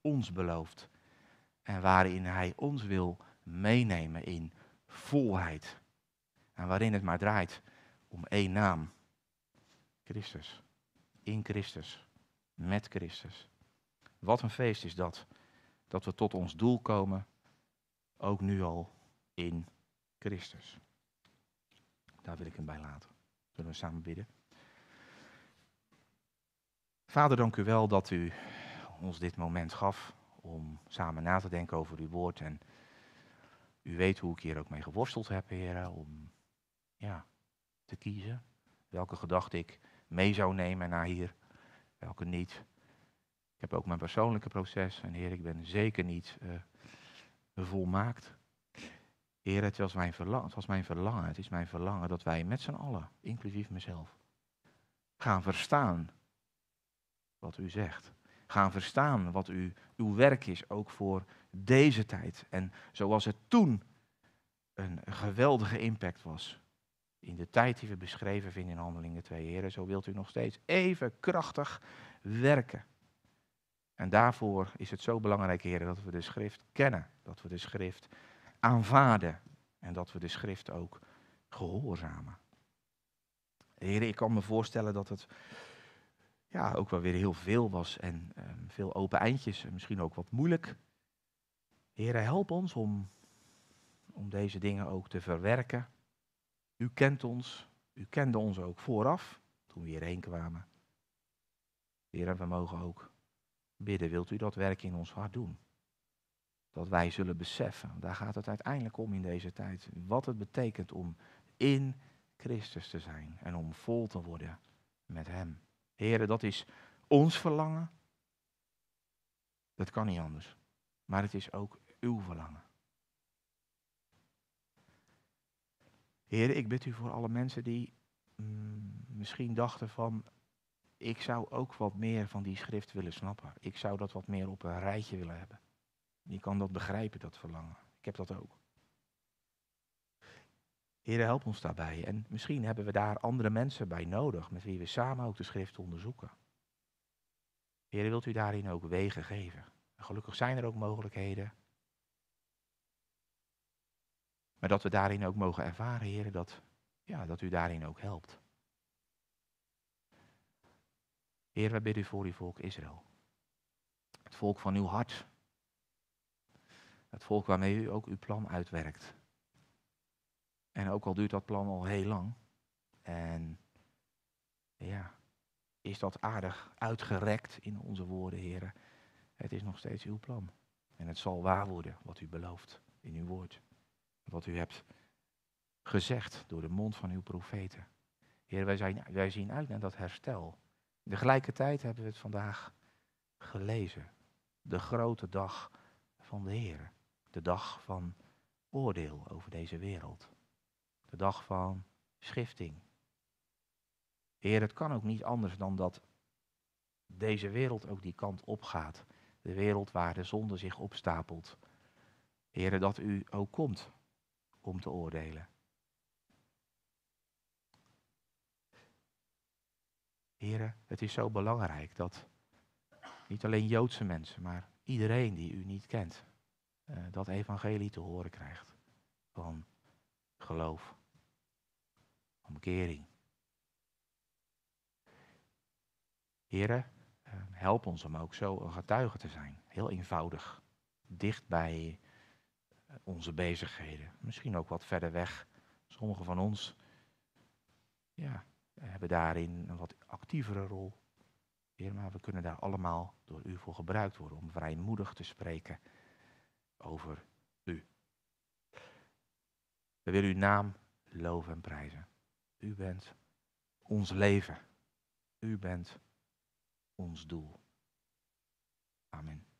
ons belooft. En waarin Hij ons wil meenemen in volheid. En waarin het maar draait om één naam. Christus. In Christus. Met Christus. Wat een feest is dat. Dat we tot ons doel komen. Ook nu al in Christus. Daar wil ik hem bij laten. Zullen we samen bidden? Vader, dank u wel dat u ons dit moment gaf om samen na te denken over uw woord. En u weet hoe ik hier ook mee geworsteld heb, heren, om ja, te kiezen welke gedachte ik mee zou nemen naar hier, welke niet. Ik heb ook mijn persoonlijke proces en heer, ik ben zeker niet uh, volmaakt. Heer, het was mijn verlangen. Het mijn verlangen. Het is mijn verlangen dat wij met z'n allen, inclusief mezelf, gaan verstaan wat u zegt. Gaan verstaan wat u, uw werk is, ook voor deze tijd. En zoals het toen een geweldige impact was. In de tijd die we beschreven vinden in Handelingen 2, Heren, zo wilt u nog steeds even krachtig werken. En daarvoor is het zo belangrijk, Heren, dat we de schrift kennen. Dat we de schrift aanvaarden en dat we de schrift ook gehoorzamen. Heer, ik kan me voorstellen dat het ja, ook wel weer heel veel was en ehm, veel open eindjes en misschien ook wat moeilijk. Heer, help ons om, om deze dingen ook te verwerken. U kent ons, u kende ons ook vooraf toen we hierheen kwamen. Heer, we mogen ook bidden, wilt u dat werk in ons hart doen? dat wij zullen beseffen, daar gaat het uiteindelijk om in deze tijd, wat het betekent om in Christus te zijn en om vol te worden met Hem. Heren, dat is ons verlangen. Dat kan niet anders. Maar het is ook uw verlangen. Heren, ik bid u voor alle mensen die mm, misschien dachten van, ik zou ook wat meer van die schrift willen snappen. Ik zou dat wat meer op een rijtje willen hebben. Die kan dat begrijpen, dat verlangen. Ik heb dat ook. Heer, help ons daarbij. En misschien hebben we daar andere mensen bij nodig, met wie we samen ook de schrift onderzoeken. Heer, wilt u daarin ook wegen geven? gelukkig zijn er ook mogelijkheden. Maar dat we daarin ook mogen ervaren, Heer, dat, ja, dat u daarin ook helpt. Heer, wij bidden voor uw volk Israël. Het volk van uw hart, het volk waarmee u ook uw plan uitwerkt. En ook al duurt dat plan al heel lang. En ja, is dat aardig uitgerekt in onze woorden, heren. Het is nog steeds uw plan. En het zal waar worden wat u belooft in uw woord. Wat u hebt gezegd door de mond van uw profeten. Heer, wij, zijn, wij zien uit naar dat herstel. Tegelijkertijd hebben we het vandaag gelezen. De grote dag van de Heer de dag van oordeel over deze wereld. De dag van schifting. Heer, het kan ook niet anders dan dat deze wereld ook die kant op gaat. De wereld waar de zonde zich opstapelt. Heer, dat u ook komt om te oordelen. Heer, het is zo belangrijk dat niet alleen Joodse mensen, maar iedereen die u niet kent, uh, dat evangelie te horen krijgt. Van geloof, van bekering. Heren, eh, help ons om ook zo een getuige te zijn. Heel eenvoudig, dicht bij eh, onze bezigheden. Misschien ook wat verder weg. Sommigen van ons ja, hebben daarin een wat actievere rol. Heer, maar we kunnen daar allemaal door u voor gebruikt worden om vrijmoedig te spreken over u. We willen uw naam loven en prijzen. U bent ons leven. U bent ons doel. Amen.